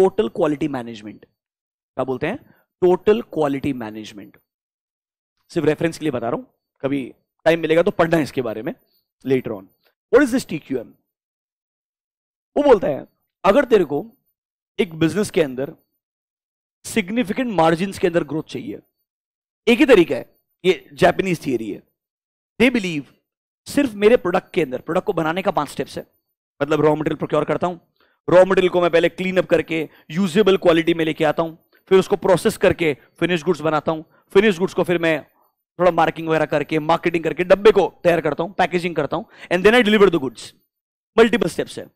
total quality management क्या बोलते हैं टोटल क्वालिटी मैनेजमेंट सिर्फ रेफरेंस के लिए बता रहा हूं कभी टाइम मिलेगा तो पढ़ना है इसके बारे में later on what is this T Q M वो बोलता है अगर तेरे को एक बिजनेस के अंदर सिग्निफिकेंट मार्जिन के अंदर ग्रोथ चाहिए एक ही तरीका है ये जैपनीज थियरी है दे बिलीव सिर्फ मेरे प्रोडक्ट के अंदर प्रोडक्ट को बनाने का पांच स्टेप्स है मतलब रॉ मटेरियल प्रोक्योर करता हूँ रॉ मटेरियल को मैं पहले क्लीन अप करके यूजेबल क्वालिटी में लेके आता हूँ फिर उसको प्रोसेस करके फिनिश गुड्स बनाता हूँ फिनिश गुड्स को फिर मैं थोड़ा मार्किंग वगैरह करके मार्केटिंग करके डब्बे को तैयार करता हूँ पैकेजिंग करता हूँ and then I deliver the goods multiple steps है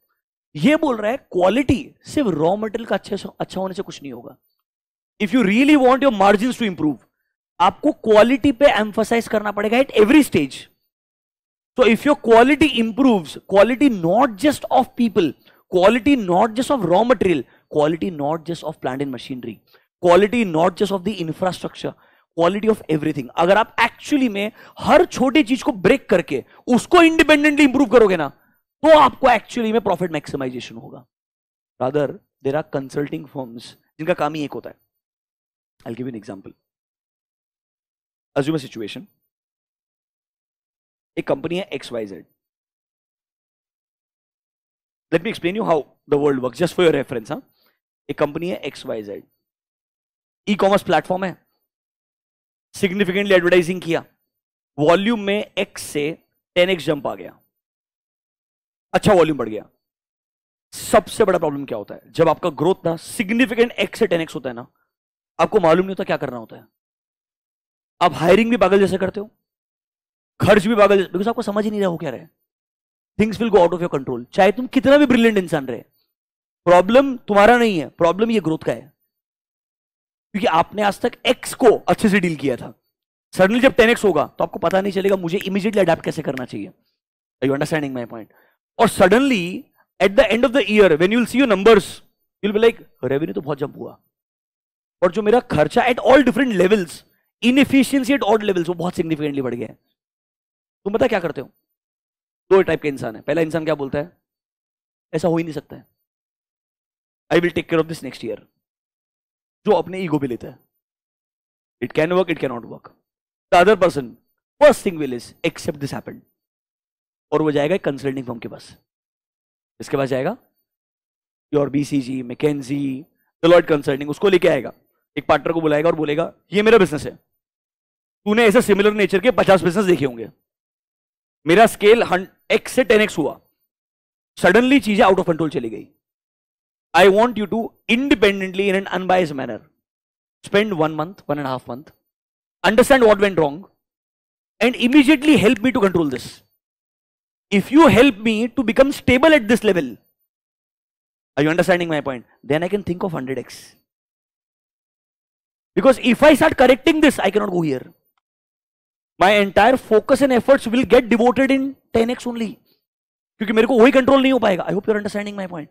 ये बोल रहा है क्वालिटी सिर्फ रॉ मटेरियल का अच्छे अच्छा होने से कुछ नहीं होगा if you really want your margin to improve आपको क्वालिटी पे एम्फोसाइज करना पड़ेगा at every stage so if your quality improve quality not just of people quality not just of raw material quality not just of plant and machinery quality not just of the infrastructure quality of everything अगर आप actually में हर छोटी चीज को break करके उसको independently improve करोगे ना तो आपको एक्चुअली में प्रॉफिट मैक्सिमाइजेशन होगा rather there are consulting firms जिनका काम ही एक होता है I give an example assume situation एक कंपनी है X Y Z let me explain you how the world work just for your reference हाँ एक कंपनी है X Y Z e commerce platform है सिग्निफिकेंटली एडवर्टाइजिंग किया volume में X से ten X jump आ गया अच्छा वॉल्यूम बढ़ गया सबसे बड़ा प्रॉब्लम क्या होता है जब आपका ग्रोथ ना सिग्निफिकेंट एक्स से टेन एक्स होता है ना आपको मालूम नहीं होता क्या करना होता है आप हायरिंग भी पागल जैसे करते हो खर्च भी पागल जैसे बिकॉज आपको समझ ही नहीं रहा हो क्या रहे things will go out of your control चाहे तुम कितना भी ब्रिलियंट इंसान रहे प्रॉब्लम तुम्हारा नहीं है प्रॉब्लम ये ग्रोथ का है क्योंकि आपने आज तक एक्स को अच्छे से डील किया था सडनली जब टेन होगा तो आपको पता नहीं चलेगा मुझे इमीजिएटली अडेप्ट कैसे करना चाहिए यू अंडरस्टैंडिंग माई पॉइंट और suddenly at the end of the year when you'll see you numbers you'll be like revenue तो बहुत जम्प हुआ और जो मेरा खर्चा at all different levels inefficiency at all levels वो बहुत सिग्निफिकेंटली बढ़ गया है तुम बता क्या करते हो दो टाइप के इंसान है पहला इंसान क्या बोलता है ऐसा हो ही नहीं सकता है I will take care of this next year जो अपने ईगो पे लेता है it can work it can not work the other person first thing will is accept this happened और वो जाएगा कंसल्टिंग फॉर्म के पास इसके पास जाएगा your B C G McKinsey Deloitte consulting उसको लेके आएगा एक पार्टनर को बुलाएगा और बोलेगा ये मेरा बिजनेस है तूने ऐसे सिमिलर नेचर के पचास बिजनेस देखे होंगे मेरा स्केल एक्स से टेन एक्स हुआ सडनली चीजें आउट ऑफ कंट्रोल चली गई I want you to independently in an unbiased manner spend one month, one and a half month, understand what went wrong and immediately help me to control this. If you help me to become stable at this level, are you understanding my point? Then I can think of 100x. Because if I start correcting this, I cannot go here. My entire focus and efforts will get devoted in 10x only. Because मेरे को वही control नहीं हो पाएगा hope you are understanding my point.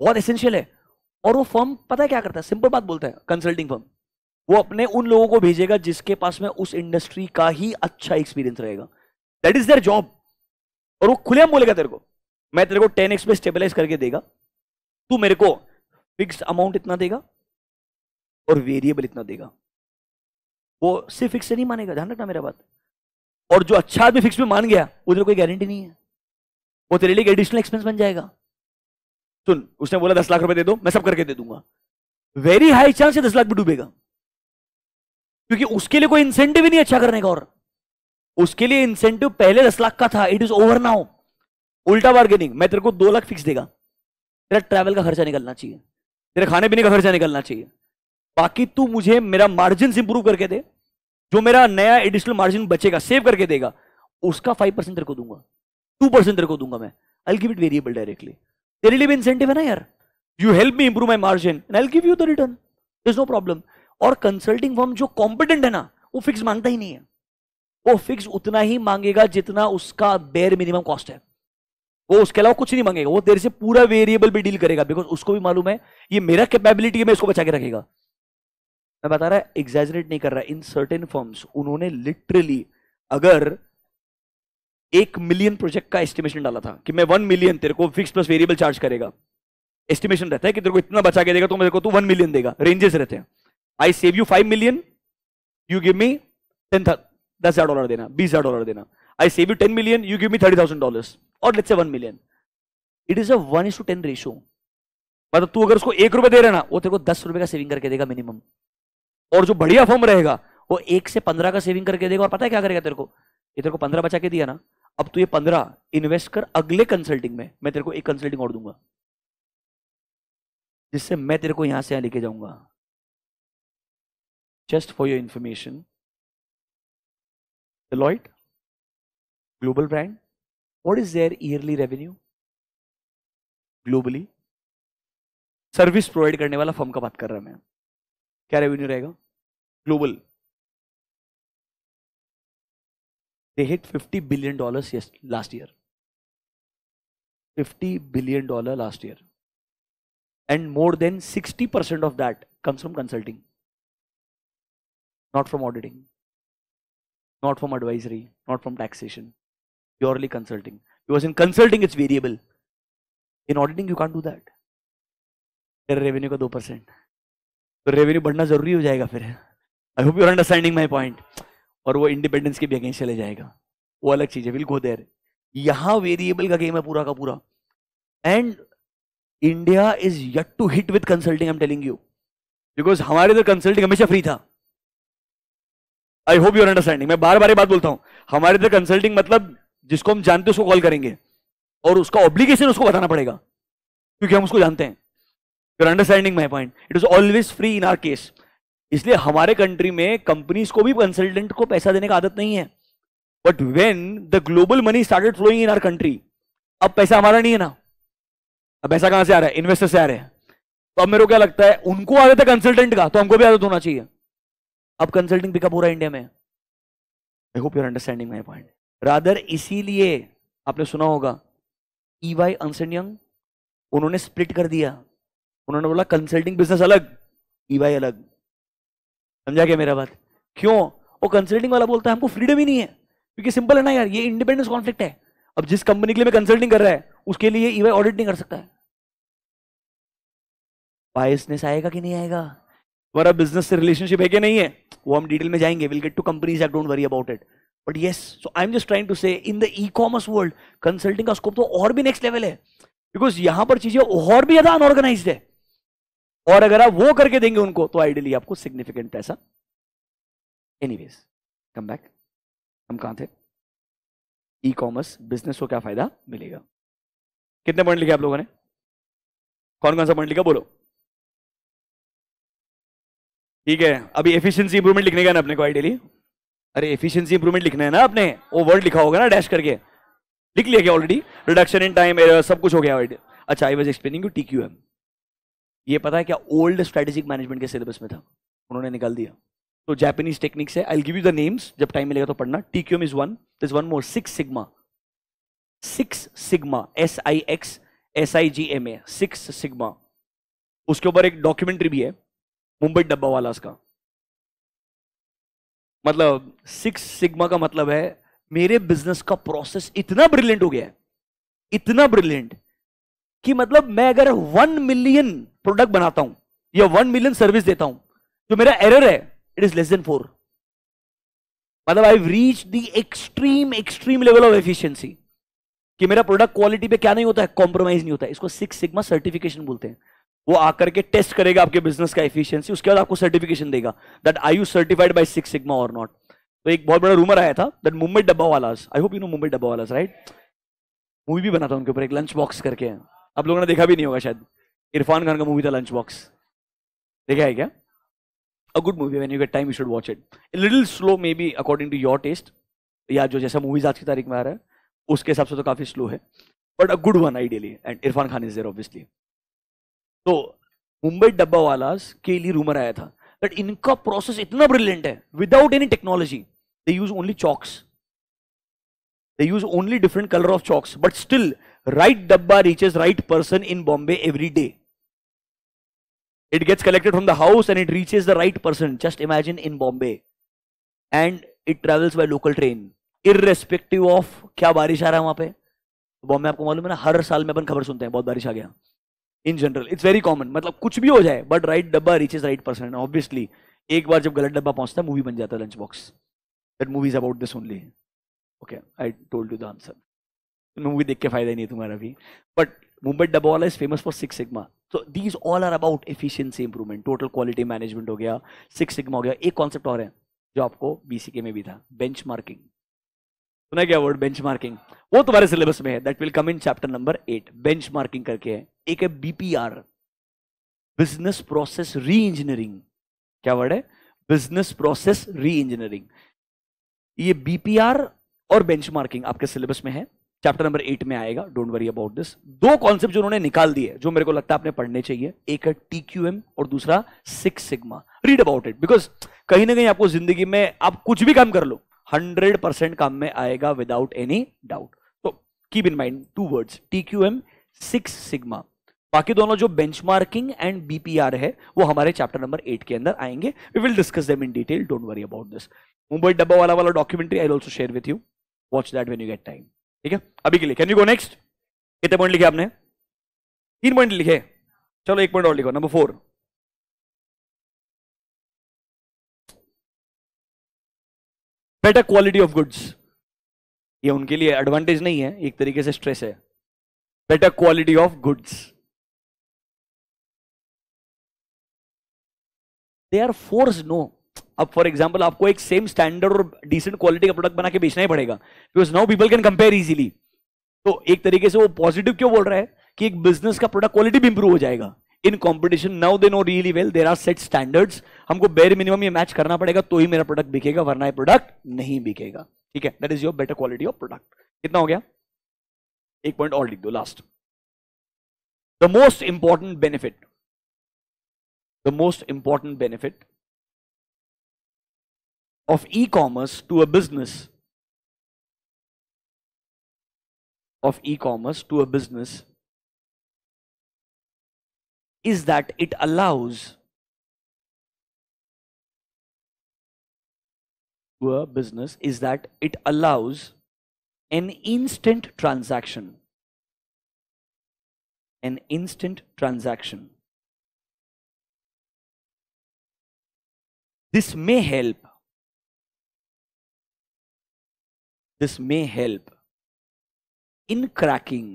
बहुत essential है और वो फर्म पता है क्या करता है सिंपल बात बोलता है कंसल्टिंग फर्म वो अपने उन लोगों को भेजेगा जिसके पास में उस इंडस्ट्री का ही अच्छा एक्सपीरियंस रहेगा दैट इज देयर जॉब और वो खुले बोलेगा तेरे को मैं तेरे को टेन एक्स में स्टेबलाइज करके देगा तू मेरे को फिक्स अमाउंट इतना देगा और वेरिएबल इतना देगा वो सिर्फ फिक्स से नहीं मानेगा ध्यान रखना मेरा बात और जो अच्छा आदमी फिक्स में मान गया उधर कोई गारंटी नहीं है वो तेरे लिए एडिशनल एक्सपेंस बन जाएगा सुन उसने बोला दस लाख रुपए दे दो मैं सब करके दे दूंगा वेरी हाई चांस है दस लाख भी डूबेगा क्योंकि उसके लिए कोई इंसेंटिव ही नहीं अच्छा करने का और उसके लिए इंसेंटिव पहले दस लाख का था इट इज ओवर नाउ उल्टा बार्गेनिंग मैं तेरे को दो लाख फिक्स देगा तेरा ट्रैवल का खर्चा निकलना चाहिए तेरे खाने पीने का खर्चा निकलना चाहिए बाकी तू मुझे मेरा मार्जिन इंप्रूव करके दे जो मेरा नया एडिशनल मार्जिन बचेगा सेव करके देगा उसका फाइव परसेंट तेरे को दूंगा टू परसेंट तेरे को दूंगा मैं अल्टीमेट वेरिएबल डायरेक्टली तेरे लिए भी इंसेंटिव है ना यार you help me improve my margin I give you the return is no problem और कंसल्टिंग फॉर्म जो कॉम्पिटेंट है ना वो फिक्स मांगता ही नहीं है वो फिक्स उतना ही मांगेगा जितना उसका बेयर मिनिमम कॉस्ट है वो उसके अलावा कुछ नहीं मांगेगा वो देर से पूरा वेरिएबल भी डील करेगा बिकॉज उसको भी मालूम है ये मेरा कैपेबिलिटी है मैं इसको बचा के रखेगा मैं बता रहा है एग्जैजरेट नहीं कर रहा इन सर्टेन फॉर्म्स उन्होंने लिटरली अगर एक मिलियन प्रोजेक्ट का एस्टिमेशन डाला था कि मैं वन मिलियन तेरे को फिक्स प्लस वेरिएबल चार्ज करेगा एस्टिमेशन रहता है कि तेरे को इतना बचा के देगा तो मेरे को तू वन मिलियन देगा रेंजेस रहते हैं I save you five million you give me ten दस हजार डॉलर देना बीस हजार डॉलर देना I save you ten million you give me thirty thousand dollar और let's say one million it is a one is to ten ratio मतलब तू अगर उसको एक रुपए दे रहे ना वो तेरे को दस रुपए का सेविंग करके देगा मिनिमम और जो बढ़िया फॉर्म रहेगा वो एक से पंद्रह का सेविंग करके देगा और पता है क्या करेगा तेरे को ये तेरे को पंद्रह बचा के दिया ना अब तू ये पंद्रह इन्वेस्ट कर अगले कंसल्टिंग में मैं तेरे को एक कंसल्टिंग और दूंगा जिससे मैं तेरे को यहां से यहां लेके जाऊंगा just for your information Deloitte, global brand what is their yearly revenue globally service provide करने वाला फर्म का बात कर रहा मैं क्या रेवेन्यू रहेगा global They hit 50 billion dollars yes, last year. 50 billion dollar last year. And more than 60% of that comes from consulting. Not from auditing. Not from advisory. Not from taxation. Purely consulting. Because in consulting it's variable. In auditing you can't do that. तेरे revenue का दो percent तो revenue बढ़ना जरूरी हो जाएगा फिर I hope you are understanding my point और वो इंडिपेंडेंस के भी अगेंस्ट चले जाएगा वो अलग चीज है विल गो देर यहां वेरिएबल का गेम है पूरा का पूरा and India is yet to hit with consulting I am telling you because हमारे इधर कंसल्टिंग हमेशा फ्री था आई होप यूर अंडरस्टैंडिंग मैं बार बार ये बात बोलता हूं हमारे इधर कंसल्टिंग मतलब जिसको हम जानते हैं उसको कॉल करेंगे और उसका ऑब्लिगेशन उसको बताना पड़ेगा क्योंकि हम उसको जानते हैं your understanding my point it is always free in our case इसलिए हमारे कंट्री में कंपनीज को भी कंसल्टेंट को पैसा देने का आदत नहीं है but when the global money started flowing in our country अब पैसा हमारा नहीं है ना अब पैसा कहां से आ रहा है इन्वेस्टर से आ रहे हैं तो अब मेरे को क्या लगता है उनको आदत है कंसल्टेंट का तो हमको भी आदत होना चाहिए अब कंसल्टिंग पिकअप हो रहा है इंडिया में I hope your understanding my point rather इसीलिए आपने सुना होगा ई वाई अंसन यंग उन्होंने स्प्लिट कर दिया उन्होंने बोला कंसल्टिंग बिजनेस अलग ई e वाई अलग समझा गया मेरा बात क्यों वो कंसल्टिंग वाला बोलता है हमको फ्रीडम ही नहीं है क्योंकि सिंपल है ना यार ये इंडिपेंडेंस कॉन्फ्लिक्ट है अब जिस कंपनी के लिए मैं कंसल्टिंग कर रहा है उसके लिए ईवाई ऑडिट नहीं कर सकता है बायसनेस आएगा कि नहीं आएगा हमारा बिजनेस से रिलेशनशिप है कि नहीं है वो हम डिटेल में जाएंगे will get to companies I don't worry about it but yes so I am just trying to say in the e commerce world consulting का स्कोप तो और भी नेक्स्ट लेवल है बिकॉज यहां पर चीजें और भी ज्यादा अनऑर्गेनाइज है और अगर आप वो करके देंगे उनको तो आइडियली आपको सिग्निफिकेंट पैसा एनीवेज कम बैक हम कहा थे ई कॉमर्स बिजनेस को क्या फायदा मिलेगा कितने पॉइंट लिखे आप लोगों ने कौन कौन सा पॉइंट लिखा बोलो ठीक है अभी एफिशिएंसी इंप्रूवमेंट लिखने का ना अपने को आइडियली अरे एफिशिएंसी इंप्रूवमेंट लिखना है ना आपने वो वर्ड लिखा होगा ना डैश करके लिख लिया क्या ऑलरेडी रिडक्शन इन टाइम सब कुछ हो गया अच्छा I was explaining you T Q M ये पता है क्या ओल्ड स्ट्रेटेजिक मैनेजमेंट के सिलेबस में था उन्होंने निकाल दिया तो जैपनीज टेक्निक्स है I give you the names जब टाइम मिलेगा तो पढ़ना T Q M is one this one more six sigma six sigma S I X S I G M A six sigma उसके ऊपर एक डॉक्यूमेंट्री भी है मुंबई डब्बा वाला उसका मतलब सिक्स सिग्मा का मतलब है मेरे बिजनेस का प्रोसेस इतना ब्रिलियंट हो गया है इतना ब्रिलियंट कि मतलब मैं अगर वन मिलियन प्रोडक्ट बनाता हूं या वन मिलियन सर्विस देता हूं जो मेरा एरर है it is less than four मतलब I reach the extreme extreme level of efficiency कि मेरा प्रोडक्ट क्वालिटी पे क्या नहीं होता है कॉम्प्रोमाइज नहीं होता है इसको सिक्स सिग्मा सर्टिफिकेशन बोलते हैं वो आकर के टेस्ट करेगा आपके बिजनेस का एफिशिएंसी उसके बाद आपको सर्टिफिकेशन देगा that I you certified by six sigma और नॉट तो एक बहुत बड़ा रूमर आया था that Mumbai dabbawalas I hope you know Mumbai dabbawalas right movie भी बना था उनके ऊपर एक लंच बॉक्स करके आप लोगों ने देखा भी नहीं होगा शायद इरफान खान का मूवी था लंच बॉक्स देखा है क्या a good movie when you get time you should watch it little slow may be according to your taste या जो जैसा मूवीज आज की तारीख में आ रहा है उसके हिसाब से तो काफी स्लो है but a good one ideally and Irfan Khan is there obviously तो मुंबई डब्बा वाला के लिए रूमर आया था बट इनका प्रोसेस इतना ब्रिलियंट है without any technology they use only chalks they use only different colour of chalks but still right dabba reaches right person in Bombay every day it gets collected from the house and it reaches the right person just imagine in bombay and it travels by local train irrespective of क्या बारिश आ रहा है वहां पे बॉम्बे आपको मालूम है ना हर साल में अपन खबर सुनते हैं बहुत बारिश आ गया in general it's very common मतलब कुछ भी हो जाए but right dabba reach reaches right person obviously एक बार जब गलत डब्बा पहुंचता है मूवी बन जाता है lunch box that movie about this only okay I told you the answer movie देख के फायदा नहीं है तुम्हारा भी बट मुंबई डब्बा वाला is famous for six sigma तो these all are about efficiency improvement total quality management हो गया सिक्स सिग्मा हो गया एक कॉन्सेप्ट और है जो आपको बीसीके में भी था बेंच मार्किंग सुना क्या वर्ड बेंच मार्किंग वो तुम्हारे सिलेबस में है that will come in chapter number eight benchmarking करके है एक है BPR business process reengineering क्या वर्ड है बिजनेस प्रोसेस री इंजीनियरिंग ये बीपीआर और बेंच मार्किंग आपके सिलेबस में है चैप्टर नंबर एट में आएगा डोंट वरी अबाउट दिस दो कॉन्सेप्ट जो उन्होंने निकाल दिए जो मेरे को लगता है आपने पढ़ने चाहिए एक है टी क्यू एम और दूसरा six sigma read about it because कहीं ना कहीं आपको जिंदगी में आप कुछ भी काम कर लो हंड्रेड परसेंट काम में आएगा विदाउट एनी डाउट तो keep in mind two words M six sigma बाकी दोनों जो बेंचमार्किंग एंड बीपीआर है वो हमारे चैप्टर नंबर एट के अंदर आएंगे we will discuss them in detail don't worry about this Mumbai dabba वाला वाला documentary I also share with you watch that when you get time ठीक है अभी के लिए कैन यू गो नेक्स्ट कितने पॉइंट लिखे आपने तीन पॉइंट लिखे चलो एक पॉइंट और लिखो number four better quality of goods ये उनके लिए एडवांटेज नहीं है एक तरीके से स्ट्रेस है better quality of goods they are force no अब फॉर एग्जाम्पल आपको एक सेम स्टैंडर्ड और डिसेंट क्वालिटी का प्रोडक्ट बना के बेचना ही पड़ेगा because now people can compare easily तो एक तरीके से वो पॉजिटिव क्यों बोल रहा है कि एक बिजनेस का प्रोडक्ट क्वालिटी भी इंप्रूव हो जाएगा in competition now they know really well there are set standards हमको बेर मिनिमम ये मैच करना पड़ेगा तो ही मेरा प्रोडक्ट बिकेगा वरना यह प्रोडक्ट नहीं बिकेगा ठीक है that is your better quality of product कितना हो गया एक पॉइंट और लिख दो last the most important benefit the most important benefit of e-commerce to a business of e-commerce to a business is that it allows to a business is that it allows an instant transaction an instant transaction this may help this may help in cracking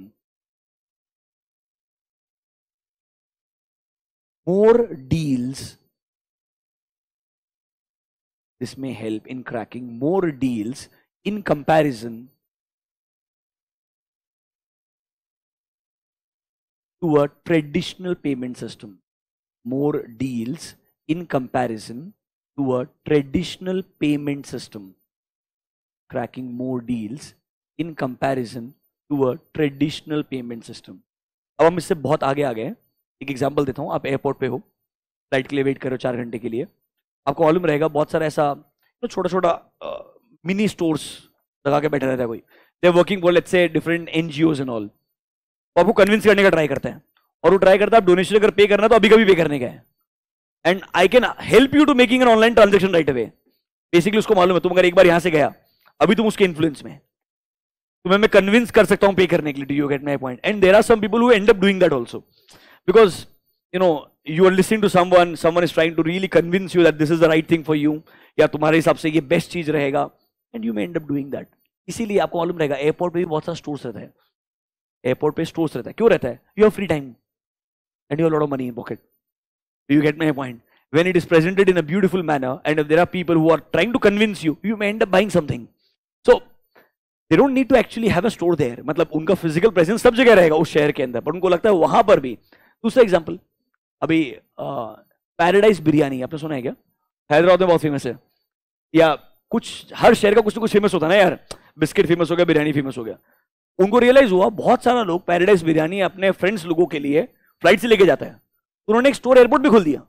more deals this may help in cracking more deals in comparison to a traditional payment system more deals in comparison to a traditional payment system tracking more deals in comparison to a traditional payment system. अब हम इससे बहुत आगे आ गए हैं एक example देता हूँ आप एयरपोर्ट पे हो फ्लाइट के लिए वेट करो चार घंटे के लिए आपको मालूम रहेगा बहुत सारा ऐसा छोटा छोटा मिनी स्टोर्स लगा के बैठा रहता है कोई they working for let's say different N G Os and all तो आपको कन्विंस करने का ट्राई करते हैं और वो ट्राई करता है आप डोनेशन अगर पे करना तो अभी कभी पे करने का है and I can help you to making an online transaction right away basically उसको मालूम है तुम अगर एक बार यहाँ से गया अभी तुम उसके इन्फ्लुएंस में तुम्हें तो मैं कन्विंस कर सकता हूं पे करने के लिए do you get my point and there are some people who end up doing that also because you know you are listening to someone someone is trying to really convince you that this is the right thing for you या तुम्हारे हिसाब से ये best चीज रहेगा and you may end up doing that इसीलिए आपको मालूम रहेगा एयरपोर्ट पे भी बहुत सारा स्टोर्स रहता है एयरपोर्ट पे स्टोर्स रहता है क्यों रहता है you have free time and you lot of money in pocket you get my point when it is presented in a beautiful manner and there are people who are trying to convince you you may end end buying something they don't need to actually have a store there मतलब उनका physical presence सब जगह रहेगा उस शहर के अंदर पर उनको लगता है वहां पर भी दूसरा एग्जाम्पल अभी पैराडाइज बिरयानी आपने सुना है क्या हैदराबाद में बहुत फेमस है या कुछ हर शहर का कुछ ना कुछ फेमस होता है ना यार बिस्किट फेमस हो गया बिरयानी फेमस हो गया उनको रियलाइज हुआ बहुत सारा लोग पैराडाइज बिरयानी अपने फ्रेंड्स लोगों के लिए फ्लाइट से लेके जाता है तो उन्होंने एक स्टोर एयरपोर्ट भी खोल दिया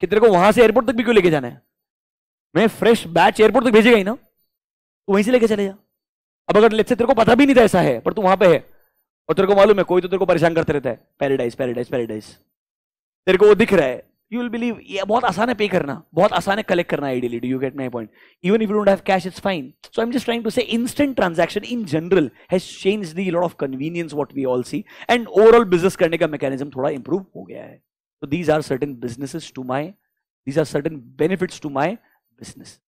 कि तेरे को वहां से एयरपोर्ट तक भी क्यों लेके जाना है मैं फ्रेश बैच एयरपोर्ट तक भेजेगा ही ना वहीं से लेके चले जा अब अगर लेट से तेरे को पता भी नहीं था ऐसा है पर तू वहां पे है और तेरे को मालूम है कोई तो तेरे को परेशान करते रहता है पैराडाइज पैराडाइज पैराडाइज तेरे को वो दिख रहा है यू विल बिलीव ये बहुत आसान है पे करना बहुत आसान है कलेक्ट करना ideally do you get my point even if you don't have cash it's fine so I am just trying to say instant transaction in general has change the lot of convenience what we all see and overall business करने का mechanism थोड़ा improve हो गया है So these are certain businesses to my these are certain benefits to my business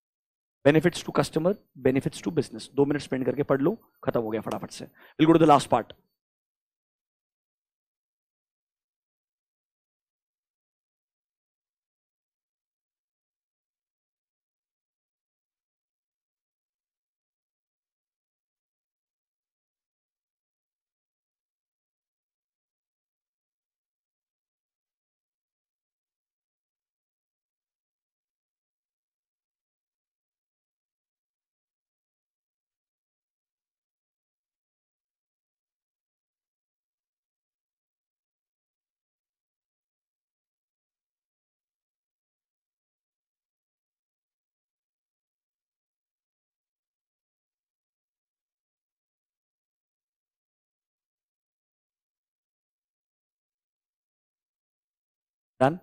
benefits to customer benefits to business दो minute spend करके पढ़ लो खत्म हो गया फटाफट से will go to the last part done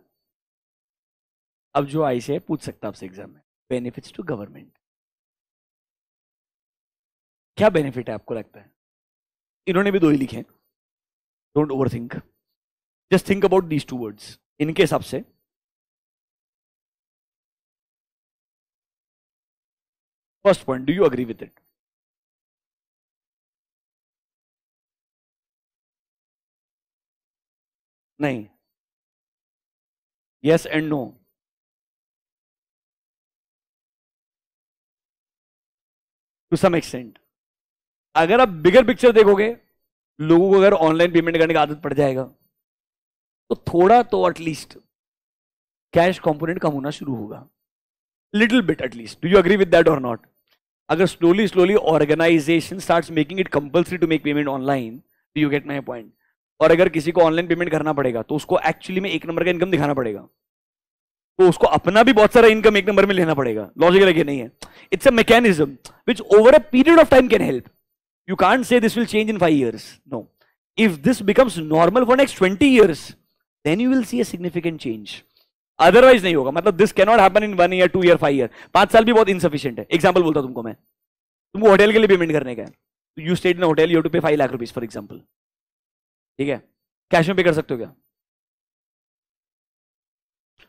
अब जो आई से पूछ सकता है आपसे एग्जाम में बेनिफिट्स टू गवर्नमेंट क्या बेनिफिट है आपको लगता है इन्होंने भी दो ही लिखे don't over think just think about these two words इनके हिसाब से first point do you agree with it नहीं Yes and no. To some extent अगर आप बिगर पिक्चर देखोगे लोगों को अगर ऑनलाइन पेमेंट करने का आदत पड़ जाएगा तो थोड़ा तो एटलीस्ट कैश कंपोनेंट कम होना शुरू होगा little bit at least do you agree with that और नॉट अगर slowly slowly organization start making it compulsory to make payment online do you get my point और अगर किसी को ऑनलाइन पेमेंट करना पड़ेगा तो उसको एक्चुअली में एक नंबर का इनकम दिखाना पड़ेगा तो उसको अपना भी बहुत सारा इनकम एक नंबर में लेना पड़ेगा लॉजिकल है नहीं है it's a mechanism which over a period of time can help you can't say this will change in five years no if this becomes normal for next twenty years then you will see a significant change otherwise नहीं होगा मतलब this cannot happen in one year two year five year पांच साल भी बहुत insufficient है example बोलता तुमको मैं तुमको होटल के लिए पेमेंट करने का you state in hotel you to pay five lakh rupees for example ठीक है कैश में पे कर सकते हो क्या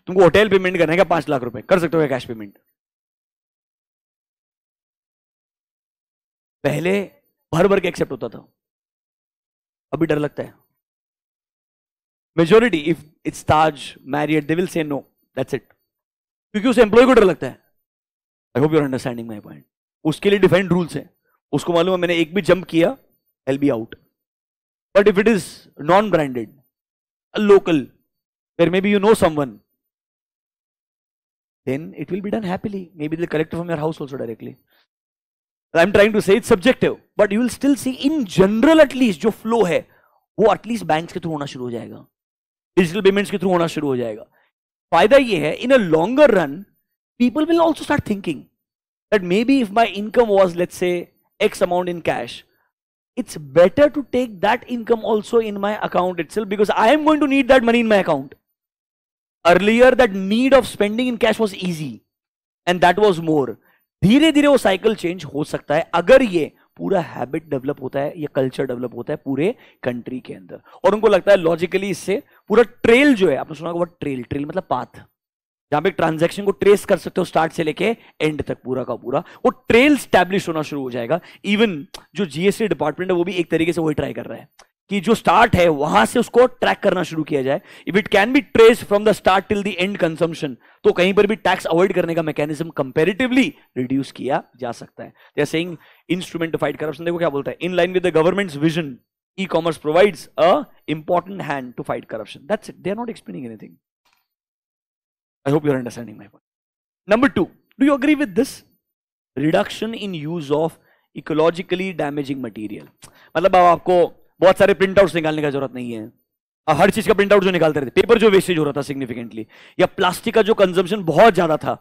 तुमको होटल पेमेंट करना है क्या पांच लाख रुपए कर सकते हो क्या कैश पेमेंट पहले भर भर के एक्सेप्ट होता था अभी डर लगता है majority if it's Taj Marriott they will say no that's it क्योंकि उस एम्प्लॉय को डर लगता है I hope your understanding my point उसके लिए डिफाइंड रूल्स है उसको मालूम है मैंने एक भी जंप किया L B out But if it is non-branded, a local, where maybe you know someone, then it will be done happily. Maybe they'll collect from your house also directly. I'm trying to say it's subjective, but you will still see in general at least jo flow hai wo at least banks ke through hona shuru ho jayega digital payments ke through hona shuru ho jayega fayda ye hai in a longer run people will also start thinking that maybe if my income was let's say x amount in cash it's better to take that income also in my account itself because I am going to need that money in my account. Earlier, that need of spending in cash was easy and that was more. धीरे धीरे वो cycle change हो सकता है अगर ये पूरा habit develop होता है या कल्चर डेवलप होता है पूरे कंट्री के अंदर और उनको लगता है लॉजिकली इससे पूरा ट्रेल जो है आपने सुना होगा ट्रेल ट्रेल मतलब पाथ जहां पे ट्रांजेक्शन को ट्रेस कर सकते हो स्टार्ट से लेके एंड तक पूरा का पूरा वो ट्रेल स्टैब्लिश होना शुरू हो जाएगा इवन जो जीएसटी डिपार्टमेंट है वो भी एक तरीके से वही ट्राई कर रहा है कि जो स्टार्ट है वहां से उसको ट्रैक करना शुरू किया जाए if it can be trace from the start till the end consumption तो कहीं पर भी टैक्स अवॉइड करने का मैकेनिज्म कंपेरेटिवली रिड्यूस किया जा सकता है जैसे सेइंग इंस्ट्रूमेंट फाइट करप्शन देखो क्या बोलता है in line with the government's vision e commerce provides a important hand to fight corruption that's it they are not explaining anything I hope are understanding my point. Number two, do you agree with this? Reduction in use of ecologically damaging material मतलब अब आपको बहुत सारे print निकालने का जरूरत नहीं है अब हर चीज का प्रिंटआउट जो निकालते रहते पेपर जो वेस्टेज हो रहा था सिग्निफिकेंटली या प्लास्टिक का जो कंजम्पशन बहुत ज्यादा था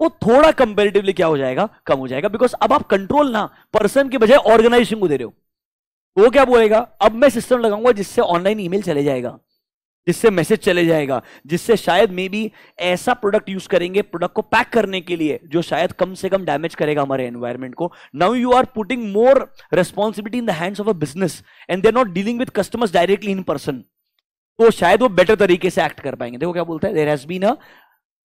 वो थोड़ा कंपेरेटिवली क्या हो जाएगा कम हो जाएगा बिकॉज अब आप कंट्रोल ना पर्सन के बजाय ऑर्गेनाइजेशन को दे रहे हो वो क्या बोलेगा अब मैं सिस्टम लगाऊंगा जिससे ऑनलाइन ईमेल चले जाएगा जिससे मैसेज चले जाएगा जिससे शायद मे बी ऐसा प्रोडक्ट यूज करेंगे प्रोडक्ट को पैक करने के लिए जो शायद कम से कम डैमेज करेगा हमारे एनवायरमेंट को now you are putting more responsibility in the hands of a business and there not dealing with customers directly in person तो शायद वो बेटर तरीके से एक्ट कर पाएंगे देखो क्या बोलता है there has been a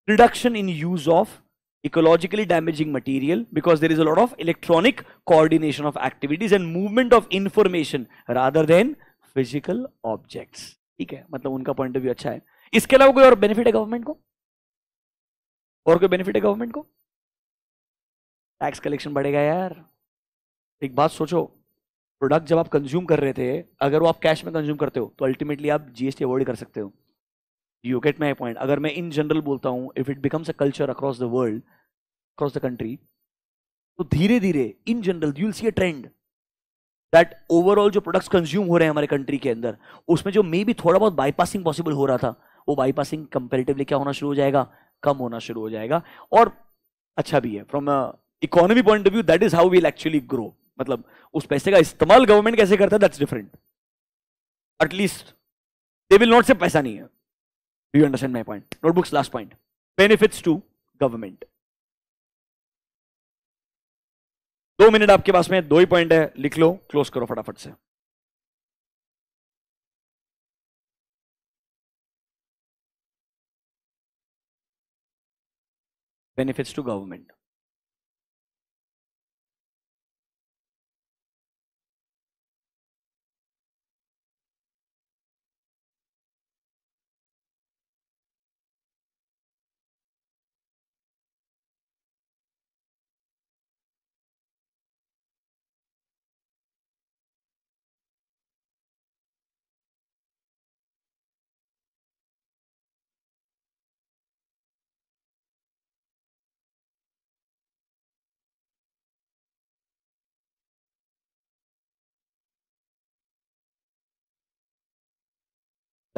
reduction in use of ecologically damaging material because there is a of electronic coordination of activities and movement of information rather than physical objects ठीक है मतलब उनका पॉइंट ऑफ व्यू अच्छा है इसके अलावा कोई और बेनिफिट है गवर्नमेंट को और कोई बेनिफिट है गवर्नमेंट को टैक्स कलेक्शन बढ़ेगा यार एक बात सोचो प्रोडक्ट जब आप कंज्यूम कर रहे थे अगर वो आप कैश में कंज्यूम करते हो तो अल्टीमेटली आप जीएसटी अवॉइड कर सकते हो यू गेट माई पॉइंट अगर मैं इन जनरल बोलता हूँ if it becomes a culture across the world across the country तो धीरे धीरे in general you will see a trend that overall जो प्रोडक्ट्स कंज्यूम हो रहे हैं हमारे कंट्री के अंदर उसमें जो मे भी थोड़ा बहुत बाईपासिंग पॉसिबल हो रहा था वो बाईपासिंग कंपेरेटिवली क्या होना शुरू हो जाएगा कम होना शुरू हो जाएगा और अच्छा भी है from economy point of view that is how we'll actually grow मतलब उस पैसे का इस्तेमाल गवर्नमेंट कैसे करता है that's different at least they will not say पैसा नहीं है you understand my point notebooks last point benefits to government दो मिनट आपके पास में दो ही पॉइंट है लिख लो क्लोज करो फटाफट से benefits to government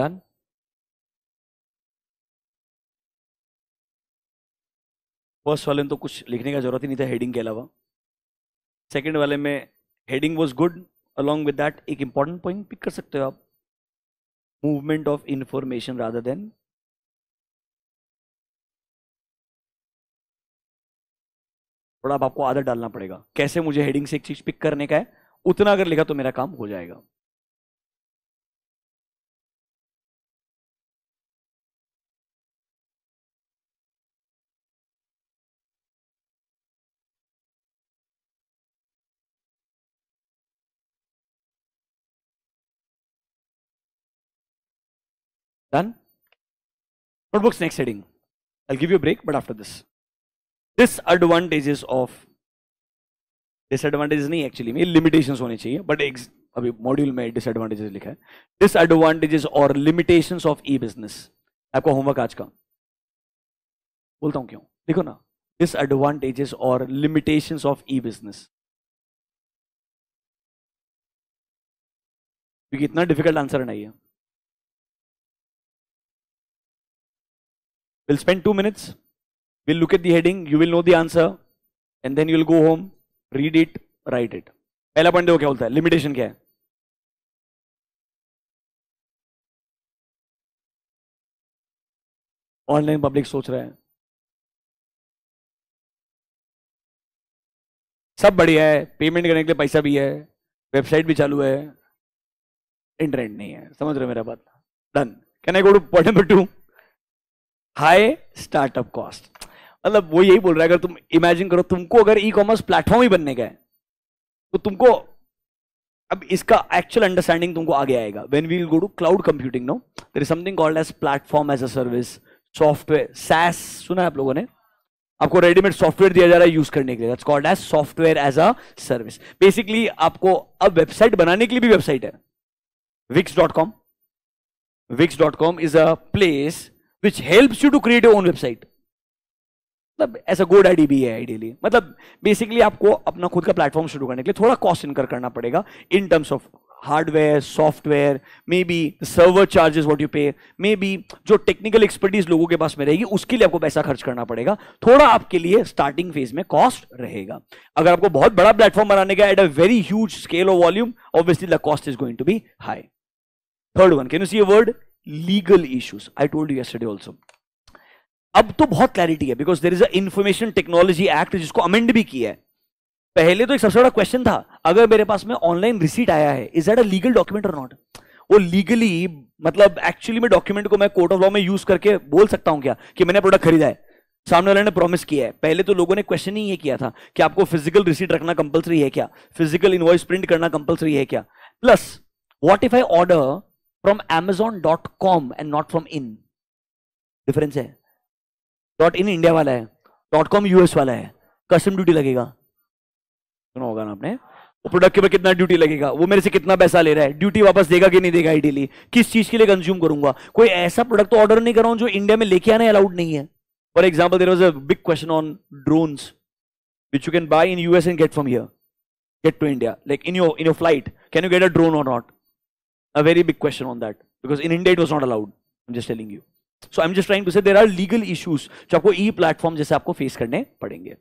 done first वाले में तो कुछ लिखने का जरूरत ही नहीं था हेडिंग के अलावा सेकंड वाले में heading was good along with that एक इंपॉर्टेंट पॉइंट पिक कर सकते हो आप movement of information rather than थोड़ा आपको आदत डालना पड़ेगा कैसे मुझे हेडिंग से एक चीज पिक करने का है उतना अगर लिखा तो मेरा काम हो जाएगा Done? Notebook's next heading. I'll give you a break, but after this. Disadvantages of disadvantages नहीं एक्चुअली में लिमिटेशंस होने चाहिए बट एक अभी मॉड्यूल में डिसएडवांटेजेस लिखा है डिसएडवांटेजेस और लिमिटेशंस ऑफ ई बिजनेस आपका होमवर्क आज का बोलता हूं क्यों देखो ना डिसएडवांटेजेस और लिमिटेशंस ऑफ ई बिजनेस क्योंकि इतना डिफिकल्ट आंसर नहीं है We'll spend 2 minutes. We'll look at the heading. You will know the answer. And then you will go home, read it, write it. pehla point देखो kya bolta hai limitation kya hai online public सोच रहे हैं सब बढ़िया है payment करने के लिए पैसा भी है वेबसाइट भी चालू है इंटरनेट नहीं है समझ रहे मेरा बात done can I go to point number two high startup cost मतलब वो यही बोल रहा है अगर तुम इमेजिन करो तुमको अगर ई कॉमर्स प्लेटफॉर्म ही बनने का तो तुमको अब इसका एक्चुअल अंडरस्टैंडिंग तुमको आगे आएगा when we'll go to cloud computing no there is something called as platform as a service software SaaS सुना है आप लोगों ने आपको रेडीमेड सॉफ्टवेयर दिया जा रहा है यूज करने के लिए that's called as software as a service basically आपको अब वेबसाइट बनाने के लिए भी वेबसाइट है Wix dot com Wix dot com is a place which helps you to create own website मतलब ऐसा गोड आईडी भी है आइडियली मतलब बेसिकली आपको अपना खुद का प्लेटफॉर्म शुरू करने के लिए थोड़ा कॉस्ट इनकर करना पड़ेगा in terms of hardware software may be server charges what you pay may be जो टेक्निकल एक्सपर्टीज लोगों के पास में रहेगी उसके लिए आपको पैसा खर्च करना पड़ेगा थोड़ा आपके लिए स्टार्टिंग फेज में कॉस्ट रहेगा अगर आपको बहुत बड़ा प्लेटफॉर्म बनाने का at a very huge scale of volume obviously the cost is going to be high third one can you see a word legal issues I told you yesterday also अब तो बहुत क्लैरिटी है because there is a information technology act जिसको amend भी किया है पहले तो एक सबसे बड़ा क्वेश्चन था अगर मेरे पास में ऑनलाइन रिसीट आया है is that a legal document और नॉट वो लीगली मतलब एक्चुअली में डॉक्यूमेंट को मैं कोर्ट ऑफ लॉ में यूज करके बोल सकता हूं क्या कि मैंने प्रोडक्ट खरीदा है सामने वाले ने प्रॉमिस किया है पहले तो लोगों ने क्वेश्चन ही ये किया था कि आपको फिजिकल रिसीट रखना कंपलसरी है क्या फिजिकल इनवॉइस प्रिंट करना कंपलसरी है क्या plus what if I order from dot com and not from in difference है डॉट इन इंडिया वाला है डॉट कॉम यूएस वाला है कस्टम ड्यूटी लगेगा सुना होगा ना आपने वो प्रोडक्ट के ऊपर कितना ड्यूटी लगेगा वो मेरे से कितना पैसा ले रहा है ड्यूटी वापस देगा कि नहीं देगा आइडियली किस चीज के लिए कंज्यूम करूंगा कोई ऐसा प्रोडक्ट तो ऑर्डर नहीं कर रहा हूं जो इंडिया में लेके आने अलाउड नहीं है for example there was a big question on drone which you can buy in US and get from here get to India like in your in your flight can you get a drone और not a very big question on that because in India it was not allowed. I'm just telling you. So I'm just trying to say there are legal issues जो आपको e-platform जैसे आपको face करने पड़ेंगे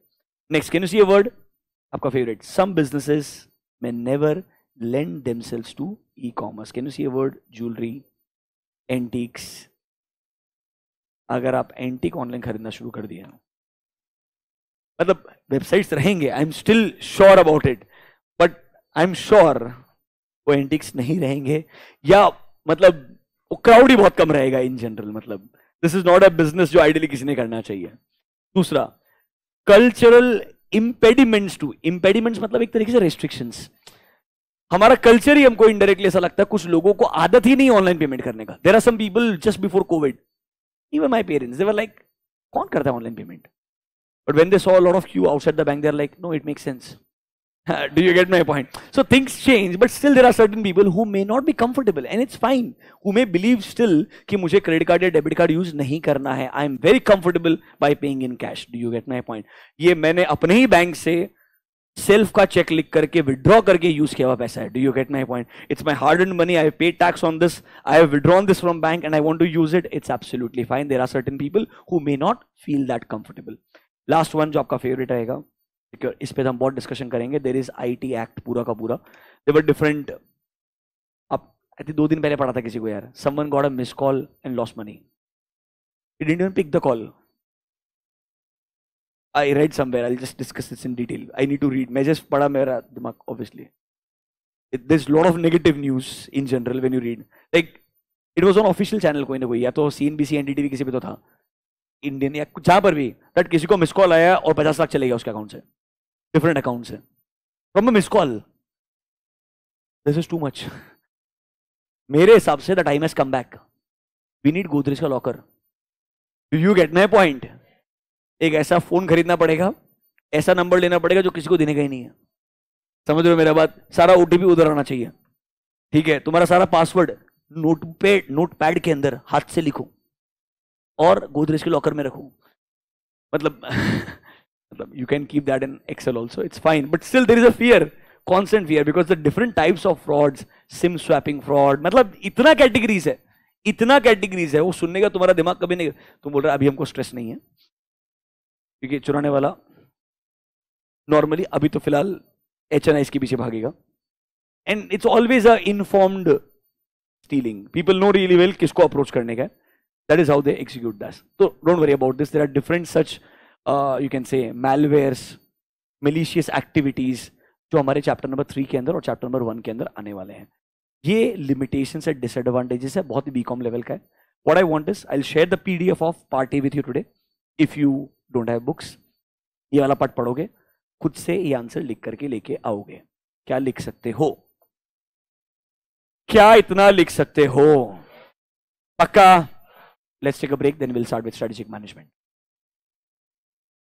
Next, can you see a word? आपका favorite. Some businesses may never lend themselves to e-commerce. Can you see a word? Jewelry, antiques. अगर आप antique online खरीदना शुरू कर दिया मतलब वेबसाइट्स रहेंगे I am still sure about it but I am sure वो एंटिक्स नहीं रहेंगे या मतलब क्राउड ही बहुत कम रहेगा इन जनरल मतलब this is not a business जो आइडियली किसी ने करना चाहिए दूसरा कल्चरल इम्पेडिमेंट्स टू इम्पेडिमेंट्स मतलब एक तरीके से रिस्ट्रिक्शंस हमारा कल्चर ही हमको इनडायरेक्टली ऐसा लगता है कुछ लोगों को आदत ही नहीं ऑनलाइन पेमेंट करने का there are some people just before Covid even my parents they were like कौन करता है online payment but when they saw lot of queue outside the bank they're like no it make sense Do you get my point? So things change, but still there are certain people who may not be comfortable, and it's fine. Who may believe still कि मुझे credit card या debit card use नहीं करना है. I am very comfortable by paying in cash. Do you get my point? ये मैंने अपने ही बैंक से सेल्फ का चेक लिख करके विड्रॉ करके यूज किया हुआ पैसा है do you get my point it's my hard earned money I pay tax on this I have withdrawn this from bank and I want to use it it's absolutely fine there are certain people who may not feel that comfortable last one जो आपका favourite रहेगा इस पर तो हम बहुत discussion करेंगे there is I T act पूरा का पूरा दे वर डिफरेंट अब आई थिंक दो दिन पहले पढ़ा था किसी को यार someone got a miss call and lost money it didn't even pick the call I read somewhere I just discuss this in detail I need to read मैं जस्ट पढ़ा मेरा दिमाग obviously there is lot of negative news in general when you read like it was on official channel कोई ना कोई या तो C C N N B D TV किसी पर तो था इंडियन या जहां पर भी बट किसी को मिस कॉल आया और पचास लाख चले गया उसके अकाउंट से डिफरेंट अकाउंट से from a miss call this is too much मेरे हिसाब से the time has come back we need Godrej का locker do you get my point एक ऐसा फोन खरीदना पड़ेगा ऐसा नंबर लेना पड़ेगा जो किसी को देने का ही नहीं है समझ रहे हो मेरा बात सारा पी उधर आना चाहिए ठीक है तुम्हारा सारा पासवर्ड नोट पे नोट पैड के अंदर हाथ से लिखो और गोदरेज के लॉकर में रखो मतलब you can keep that in excel also it's fine but still there is a fear constant fear because the different types of frauds sim swapping fraud मतलब इतना categories है इतना categories है वो सुनने का तुम्हारा दिमाग कभी नहीं तुम बोल रहे अभी हमको स्ट्रेस नहीं है क्योंकि चुराने वाला नॉर्मली अभी तो फिलहाल एच एन के पीछे भागेगा and it's always a informed stealing people know really well किसको अप्रोच करने का that is how they execute this तो don't worry about this there are different such you can say say malicious activities जो हमारे chapter number three के अंदर और chapter number one के अंदर आने वाले हैं ये लिमिटेशन है डिसएडवांटेजेस है बहुत ही बीकॉम लेवल का है what I want is I share the P D F of part A with you today if you don't have books ये वाला पार्ट पढ़ोगे खुद से ये आंसर लिख करके लेके आओगे क्या लिख सकते हो क्या इतना लिख सकते हो पक्का let's take a break then will start with strategic management